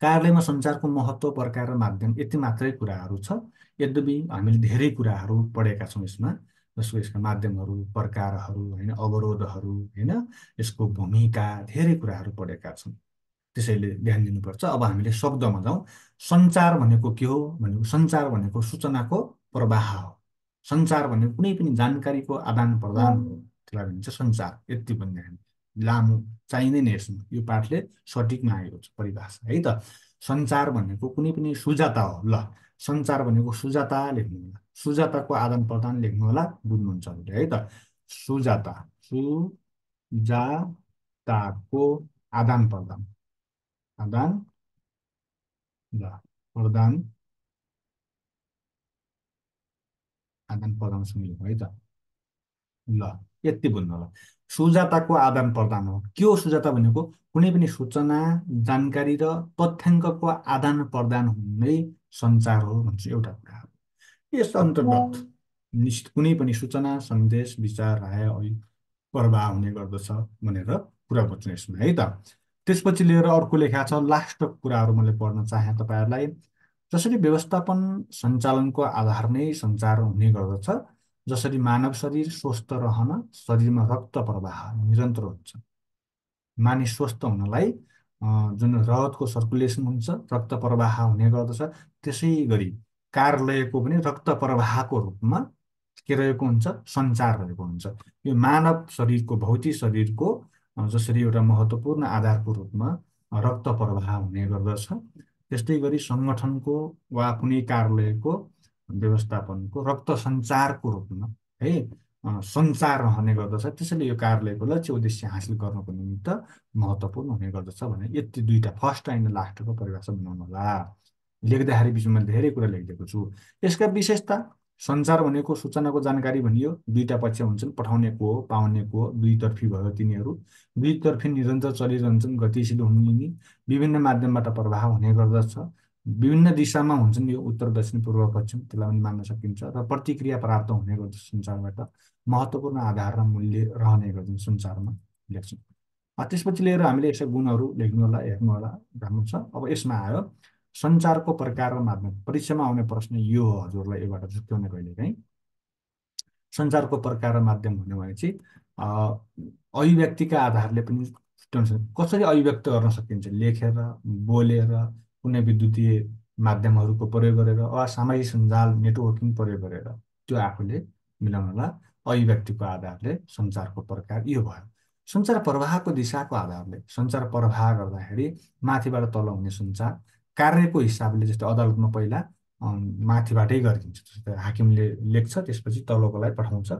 कार्यालयमा सञ्चारको महत्त्व प्रकार र माध्यम यति मात्रै कुराहरू छ यद्यपि हामीले धेरै कुराहरू पढेका छौँ यसमा जसको यसका माध्यमहरू प्रकारहरू होइन अवरोधहरू होइन यसको भूमिका धेरै कुराहरू पढेका छौँ त्यसैले ध्यान दिनुपर्छ अब हामीले शब्दमा जाउँ सञ्चार भनेको के हो भनेको सञ्चार भनेको सूचनाको प्रवाह हो सञ्चार भनेको कुनै पनि जानकारीको आदान प्रदान हो त्यसलाई भनिन्छ सञ्चार यति पनि ध्यान लामो चाहिँदैन हेर्छौँ यो पाठले सठिकमा आएको छ परिभाषा है त सञ्चार भनेको कुनै पनि सुजाता हो ल सञ्चार भनेको सुजाता लेख्नु होला सुजाताको आदान प्रदान लेख्नु होला बुझ्नुहुन्छ है त सुजाता सुजाताको आदान प्रदान आदान ल प्रदान आदान प्रदानसँग लेखौँ है त ल यति बुझ्नु होला सुजाताको आदान प्रदान हो के हो सुजाता भनेको कुनै पनि सूचना जानकारी र तथ्याङ्कको आदान प्रदान हुने सञ्चार हो भन्छ एउटा कुरा हो यस अन्तर्गत निश्चित कुनै पनि सूचना सन्देश विचार राय प्रवाह हुने गर्दछ भनेर कुरा यसमा है त त्यसपछि लिएर अर्को लेखा छ लास्ट कुराहरू मैले पढ्न चाहे तपाईँहरूलाई जसरी व्यवस्थापन सञ्चालनको आधार नै सञ्चार हुने गर्दछ जसरी मानव शरीर स्वस्थ रहन शरीरमा रक्त प्रवाह निरन्तर हुन्छ मानिस स्वस्थ हुनलाई जुन रगतको सर्कुलेसन हुन्छ रक्त प्रवाह हुने गर्दछ त्यसै गरी कार पनि रक्त प्रवाहको रूपमा के रहेको हुन्छ सञ्चार रहेको हुन्छ यो मानव शरीरको भौतिक शरीरको जसरी एउटा महत्त्वपूर्ण आधारको रूपमा रक्त प्रवाह हुने गर्दछ त्यस्तै गरी सङ्गठनको वा कुनै कार्यालयको व्यवस्थापनको रक्त सञ्चारको रूपमा है सञ्चार रहने गर्दछ त्यसैले यो कार्यालयको लक्ष्य उद्देश्य हासिल गर्नको निमित्त महत्त्वपूर्ण हुने गर्दछ भने यति दुईवटा फर्स्ट एन्ड लास्टको परिभाषा बनाउनु होला लेख्दाखेरि बिचमा धेरै कुरा लेखिदिएको छु यसका विशेषता सञ्चार भनेको सूचनाको जानकारी भनियो दुईवटा पक्ष हुन्छन् पठाउनेको हो पाउनेको हो दुईतर्फी भयो तिनीहरू दुईतर्फी निरन्तर चलिरहन्छन् गतिशील हुने विभिन्न माध्यमबाट प्रभाव हुने गर्दछ विभिन्न दिशामा हुन्छन् यो उत्तर दक्षिण पूर्व पश्चिम त्यसलाई पनि मान्न सकिन्छ र प्रतिक्रिया प्राप्त हुने गर्छ संसारबाट महत्त्वपूर्ण आधार र मूल्य रहने गर्छन् संसारमा लेख्छौँ त्यसपछि लिएर हामीले यसै गुणहरू लेख्नु होला हेर्नु होला राम्रो छ अब यसमा आयो सञ्चारको प्रकार र माध्यम परीक्षामा आउने प्रश्न यो हो हजुरलाई योबाट झुक्क्याउने कहिलेकाहीँ सञ्चारको प्रकार र माध्यम भन्यो भने चाहिँ अभिव्यक्तिका आधारले पनि कसरी अभिव्यक्त गर्न सकिन्छ लेखेर बोलेर कुनै विद्युतीय माध्यमहरूको प्रयोग गरेर वा सामाजिक सञ्जाल नेटवर्किङ प्रयोग गरेर त्यो आफूले मिलाउनला अभिव्यक्तिको आधारले सञ्चारको प्रकार यो भयो सञ्चार प्रवाहको दिशाको आधारले सञ्चार प्रवाह गर्दाखेरि माथिबाट तल हुने सञ्चार कार्यको हिसाबले जस्तै अदालतमा पहिला माथिबाटै गरिदिन्छ जस्तै हाकिमले लेख्छ त्यसपछि तलकोलाई पठाउँछ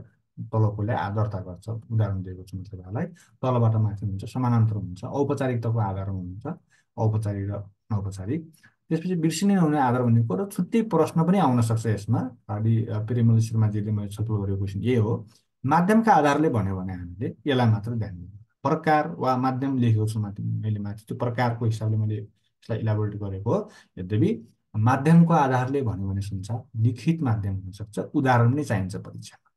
तलकोले दर्ता गर्छ उदाहरण दिएको छु मतलब तलबाट माथि हुन्छ समानान्तर हुन्छ औपचारिकताको आधारमा हुन्छ औपचारिक र अनौपचारिक त्यसपछि बिर्सिने हुने आधार भनेको र छुट्टै प्रश्न पनि आउन सक्छ यसमा अघि प्रेमल शर्माजीले मैले छलफल गरेको क्वेसन यही हो माध्यमका आधारले भन्यो भने हामीले यसलाई मात्र ध्यान दिनु प्रकार वा माध्यम लेखेको छु माथि मैले माथि त्यो प्रकारको हिसाबले मैले यसलाई इलाबोरेट गरेको हो यद्यपि माध्यमको आधारले भन्यो भने संसार लिखित माध्यम हुनसक्छ उदाहरण नै चाहिन्छ परीक्षामा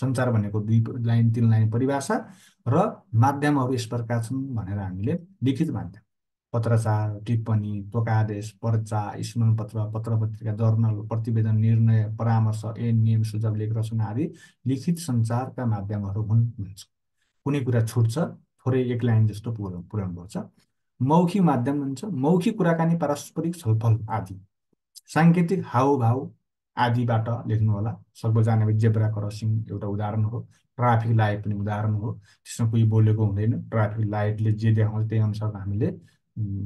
सञ्चार भनेको दुई लाइन तिन लाइन परिभाषा र माध्यमहरू यस प्रकार छन् भनेर हामीले लिखित माध्यम पत्राचार टिप्पणी टोकादेश पर्चा स्मरणपत्र पत्र पत्रिका जर्नल प्रतिवेदन निर्णय परामर्श ऐन नियम सुझाव लेख रचना आदि लिखित सञ्चारका माध्यमहरू हुन् हुन्छ कुनै कुरा छुट्छ थोरै एक लाइन जस्तो पुर्याउनु पर्छ मौखिक माध्यम हुन्छ मौखिक कुराकानी पारस्परिक छलफल आदि साङ्केतिक हाउभाउ आदिबाट लेख्नु होला सर्व जेब्रा क्रसिङ एउटा उदाहरण हो ट्राफिक लाइट पनि उदाहरण हो त्यसमा कोही बोलेको हुँदैन ट्राफिक लाइटले जे देखाउँछ त्यही अनुसार हामीले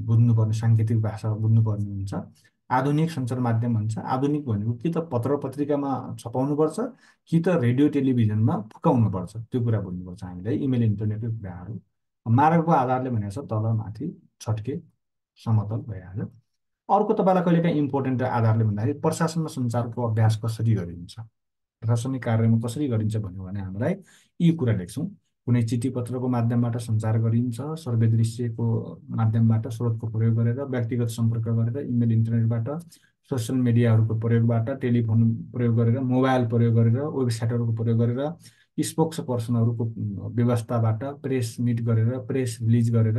बुझ्नुपर्ने साङ्केतिक भाषा बुझ्नुपर्ने हुन्छ आधुनिक सञ्चार माध्यम भन्छ आधुनिक भनेको कि त पत्र पत्रिकामा छपाउनुपर्छ कि त रेडियो टेलिभिजनमा फुकाउनुपर्छ त्यो कुरा बुझ्नुपर्छ हामीलाई इमेल इन्टरनेटको कुराहरू मार्गको आधारले भनेको छ तल माथि छट्के समतल भइहाल्यो अर्को तपाईँलाई कहिलेकाहीँ इम्पोर्टेन्ट आधारले भन्दाखेरि प्रशासनमा सञ्चारको अभ्यास कसरी गरिन्छ प्रशासनिक कार्यमा कसरी गरिन्छ भन्यो भने हामीलाई यी कुरा लेख्छौँ कुनै पत्रको माध्यमबाट सञ्चार गरिन्छ सर्वेदृश्यको माध्यमबाट स्रोतको प्रयोग गरेर व्यक्तिगत सम्पर्क गरेर इमेल इन्टरनेटबाट सोसियल मिडियाहरूको प्रयोगबाट टेलिफोन प्रयोग गरेर मोबाइल प्रयोग गरेर वेबसाइटहरूको प्रयोग गरेर स्पोक्स पर्सनहरूको व्यवस्थाबाट प्रेस मिट गरेर प्रेस रिलिज गरेर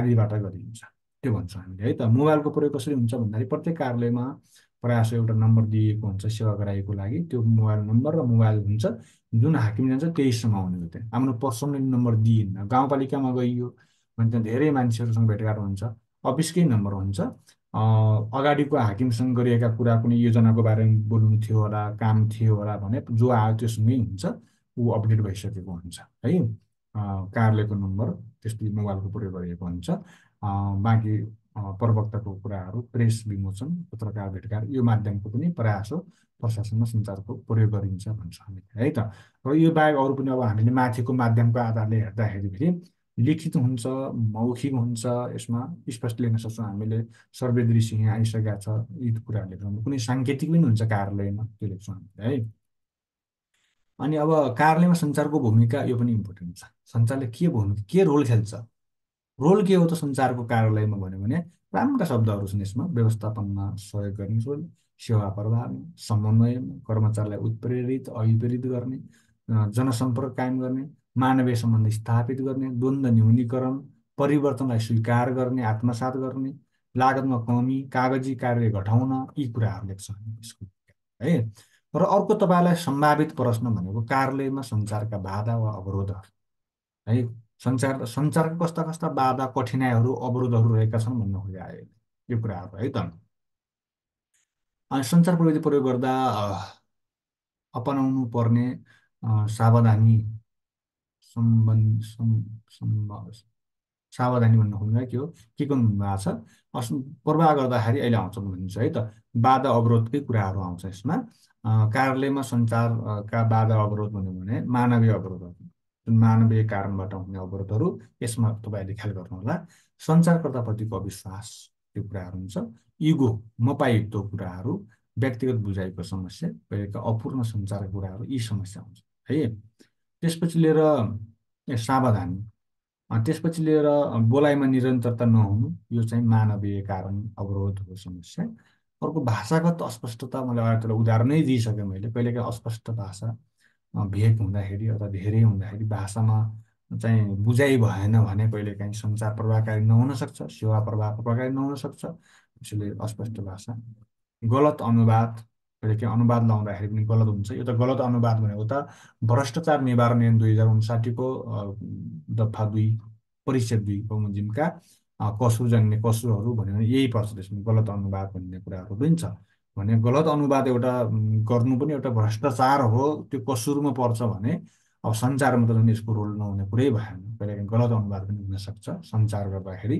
आदिबाट गरिन्छ त्यो भन्छौँ हामीले है त मोबाइलको प्रयोग कसरी हुन्छ भन्दाखेरि प्रत्येक कार्यालयमा प्रायः एउटा नम्बर दिएको हुन्छ सेवा गराएको लागि त्यो मोबाइल नम्बर र मोबाइल हुन्छ जुन हाकिम जान्छ त्यहीसँग हुने त्यहाँ आफ्नो पर्सनल नम्बर दिइन्न गाउँपालिकामा गइयो भने त्यहाँ धेरै मान्छेहरूसँग भेटघाट हुन्छ अफिसकै नम्बर हुन्छ अगाडिको हाकिमसँग गरिएका कुरा कुनै योजनाको बारेमा बोल्नु थियो होला काम थियो होला भने जो आयो त्योसँगै हुन्छ ऊ अपडेट भइसकेको हुन्छ है कार्यालयको नम्बर त्यस्तै मोबाइलको प्रयोग गरिएको हुन्छ बाँकी प्रवक्ताको कुराहरू प्रेस विमोचन पत्रकार भेटघाट यो माध्यमको पनि प्रयास हो प्रशासनमा सञ्चारको प्रयोग गरिन्छ भन्छ हामीले है त र यो बाहेक अरू पनि अब हामीले माथिको माध्यमको आधारले हेर्दाखेरि फेरि लिखित हुन्छ मौखिक हुन्छ यसमा स्पष्ट लेख्न सक्छौँ हामीले सर्वे दृश्य यहाँ आइसकेका छ यी कुराहरू लेख्छौँ कुनै साङ्केतिक पनि हुन्छ कार्यालयमा त्यो लेख्छौँ हामीले है अनि अब कार्यालयमा सञ्चारको भूमिका यो पनि इम्पोर्टेन्ट छ सञ्चारले के भूमिका के रोल खेल्छ रोल के हो त सञ्चारको कार्यालयमा भन्यो भने राम्रा शब्दहरू छन् यसमा व्यवस्थापनमा सहयोग गर्ने सेवा प्रभावमा समन्वयमा कर्मचारीलाई उत्प्रेरित अभिप्रेरित गर्ने जनसम्पर्क कायम गर्ने मानवीय सम्बन्ध स्थापित गर्ने द्वन्द न्यूनीकरण परिवर्तनलाई स्वीकार गर्ने आत्मसात गर्ने लागतमा कमी कागजी कार्य घटाउन यी कुराहरूले छन् है र अर्को तपाईँलाई सम्भावित प्रश्न भनेको कार्यालयमा सञ्चारका बाधा वा अवरोधहरू है सञ्चार सञ्चारका कस्ता कस्ता बाधा कठिनाइहरू अवरोधहरू रहेका छन् भन्न खोजे आयो यो कुराहरू है त अनि सञ्चार प्रविधि प्रयोग गर्दा अपनाउनु पर्ने सावधानी सम्बन्ध सावधानी भन्न खोज्नु के हो के गर्नु भएको छ प्रवाह गर्दाखेरि अहिले आउँछ भन्नुहुन्छ है त बाधा अवरोधकै कुराहरू आउँछ यसमा कार्यालयमा सञ्चारका बाधा अवरोध भन्यो भने मानवीय अवरोधहरू जुन मानवीय कारणबाट हुने अवरोधहरू यसमा तपाईँहरूले ख्याल गर्नुहोला सञ्चारकर्ताप्रतिको अविश्वास त्यो कुराहरू हुन्छ इगो मपायुक्तो कुराहरू व्यक्तिगत बुझाइको समस्या कहिलेका अपूर्ण सञ्चार कुराहरू यी समस्या हुन्छ है त्यसपछि लिएर सावधानी त्यसपछि लिएर बोलाइमा निरन्तरता नहुनु यो चाहिँ मानवीय कारण अवरोधको समस्या अर्को भाषागत अस्पष्टता मैले अगाडि उदाहरणै दिइसकेँ मैले कहिलेकाहीँ अस्पष्ट भाषा भेट हुँदाखेरि अथवा धेरै हुँदाखेरि भाषामा चाहिँ बुझाइ भएन भने कहिलेकाहीँ सञ्चार प्रभावकारी नहुनसक्छ सेवा प्रभाव प्रभावकारी नहुनसक्छ त्यसैले अस्पष्ट भाषा गलत अनुवाद के अनुवाद लाउँदाखेरि पनि गलत हुन्छ यो त गलत अनुवाद भनेको त भ्रष्टाचार निवारण ऐन दुई हजार उन्साठीको दफा दुई परिच्छेद दुई बमोजिमका जन्ने कसुरहरू भन्यो भने यही पर्छ त्यसमा गलत अनुवाद भन्ने कुराहरू पनि छ भने गलत अनुवाद एउटा गर्नु पनि एउटा भ्रष्टाचार हो त्यो कसुरमा पर्छ भने अब सञ्चारमा त झन् यसको रोल नहुने कुरै भएन कहिलेकाहीँ गलत अनुवाद पनि हुनसक्छ सञ्चार गर्दाखेरि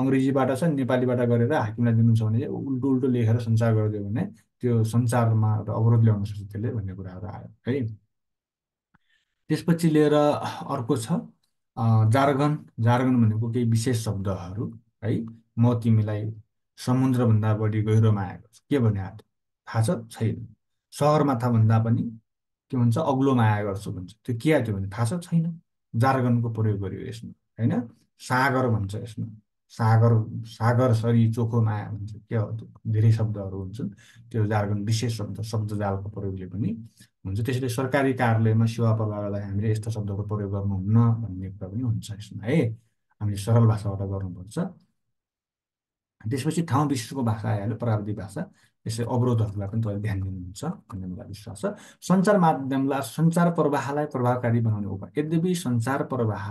अङ्ग्रेजीबाट छ नेपालीबाट गरेर हाकिमलाई दिनु छ भने उल्टो उल्टो लेखेर सञ्चार गरिदियो भने त्यो सञ्चारमा एउटा अवरोध ल्याउन सक्छ त्यसले भन्ने कुराहरू आयो है त्यसपछि लिएर अर्को छ जार्गन जार्गन भनेको केही विशेष शब्दहरू है म तिमीलाई समुद्रभन्दा बढी गहिरोमा आएको छ के भने थाहा छ छैन थाहा भन्दा पनि के भन्छ अग्लोमा आयो गर्छु भन्छ त्यो के त्यो भने थाहा छ छैन जार्गनको प्रयोग गरियो यसमा होइन सागर भन्छ यसमा सागर सागर सरी चोखो माया भन्छ के हो त्यो धेरै शब्दहरू हुन्छन् त्यो जार्गन विशेष शब्द शब्द जालको प्रयोगले पनि हुन्छ त्यसैले सरकारी कार्यालयमा सेवा प्रवाह गर्दा हामीले यस्तो शब्दको प्रयोग गर्नुहुन्न भन्ने कुरा पनि हुन्छ यसमा है हामीले सरल भाषाबाट गर्नुपर्छ त्यसपछि ठाउँ विशेषको भाषा आइहाल्यो प्राविधिक भाषा यसै अवरोधहरूलाई पनि तपाईँले ध्यान दिनुहुन्छ भन्ने मलाई विश्वास छ सञ्चार माध्यमलाई सञ्चार प्रवाहलाई प्रभावकारी बनाउने उपाय यद्यपि सञ्चार प्रवाह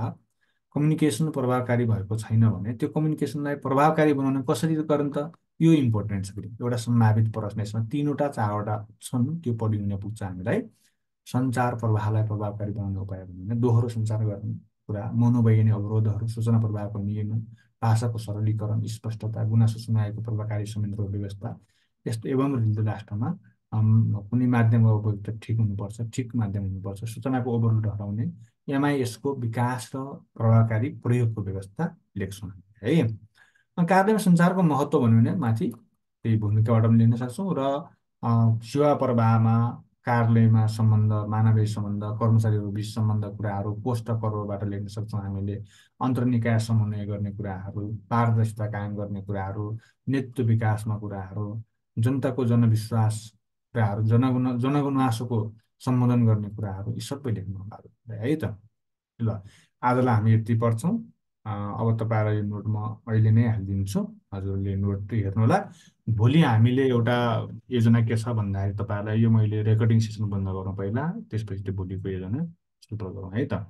कम्युनिकेसन प्रभावकारी भएको छैन भने त्यो कम्युनिकेसनलाई प्रभावकारी बनाउने कसरी गर्नु त यो इम्पोर्टेन्ट छ फेरि एउटा सम्भावित प्रश्न यसमा तिनवटा चारवटा छन् त्यो पढिन पुग्छ हामीलाई सञ्चार प्रवाहलाई प्रभावकारी बनाउने उपाय भने दोहोरो सञ्चार गर्ने कुरा मनोवैज्ञानिक अवरोधहरू सूचना प्रभावको नियमन भाषाको सरलीकरण स्पष्टता गुनासो सुनाएको प्रभावकारी संयन्त्रको व्यवस्था यस्तो एवं राष्ट्रमा कुनै माध्यमको उपयुक्त ठिक हुनुपर्छ ठिक माध्यम हुनुपर्छ सूचनाको ओभरलोड हटाउने एमआइएसको विकास र प्रभावकारी प्रयोगको व्यवस्था लेख्छौँ है कार्यमा सञ्चारको महत्त्व भन्यो भने माथि त्यही भूमिकाबाट पनि लिन सक्छौँ र सेवा प्रवाहमा कार्यालयमा सम्बन्ध मानवीय सम्बन्ध कर्मचारीहरू बिच सम्बन्ध कुराहरू पोस्ट पर्वबाट लेख्न सक्छौँ हामीले अन्तर्निकाय समन्वय गर्ने कुराहरू पारदर्शिता कायम गर्ने कुराहरू नेतृत्व विकासमा कुराहरू जनताको जनविश्वास कुराहरू जनगुन जनगुनासोको सम्बोधन गर्ने कुराहरू यी सबै लेख्नु है त ल आजलाई हामी यति पढ्छौँ अब तपाईँलाई यो नोट म अहिले नै हालिदिन्छु हजुरले नोट हेर्नुहोला भोलि हामीले एउटा योजना के छ भन्दाखेरि तपाईँहरूलाई यो मैले रेकर्डिङ सेसन बन्द गरौँ पहिला त्यसपछि त्यो भोलिको योजना सुत्र गरौँ है त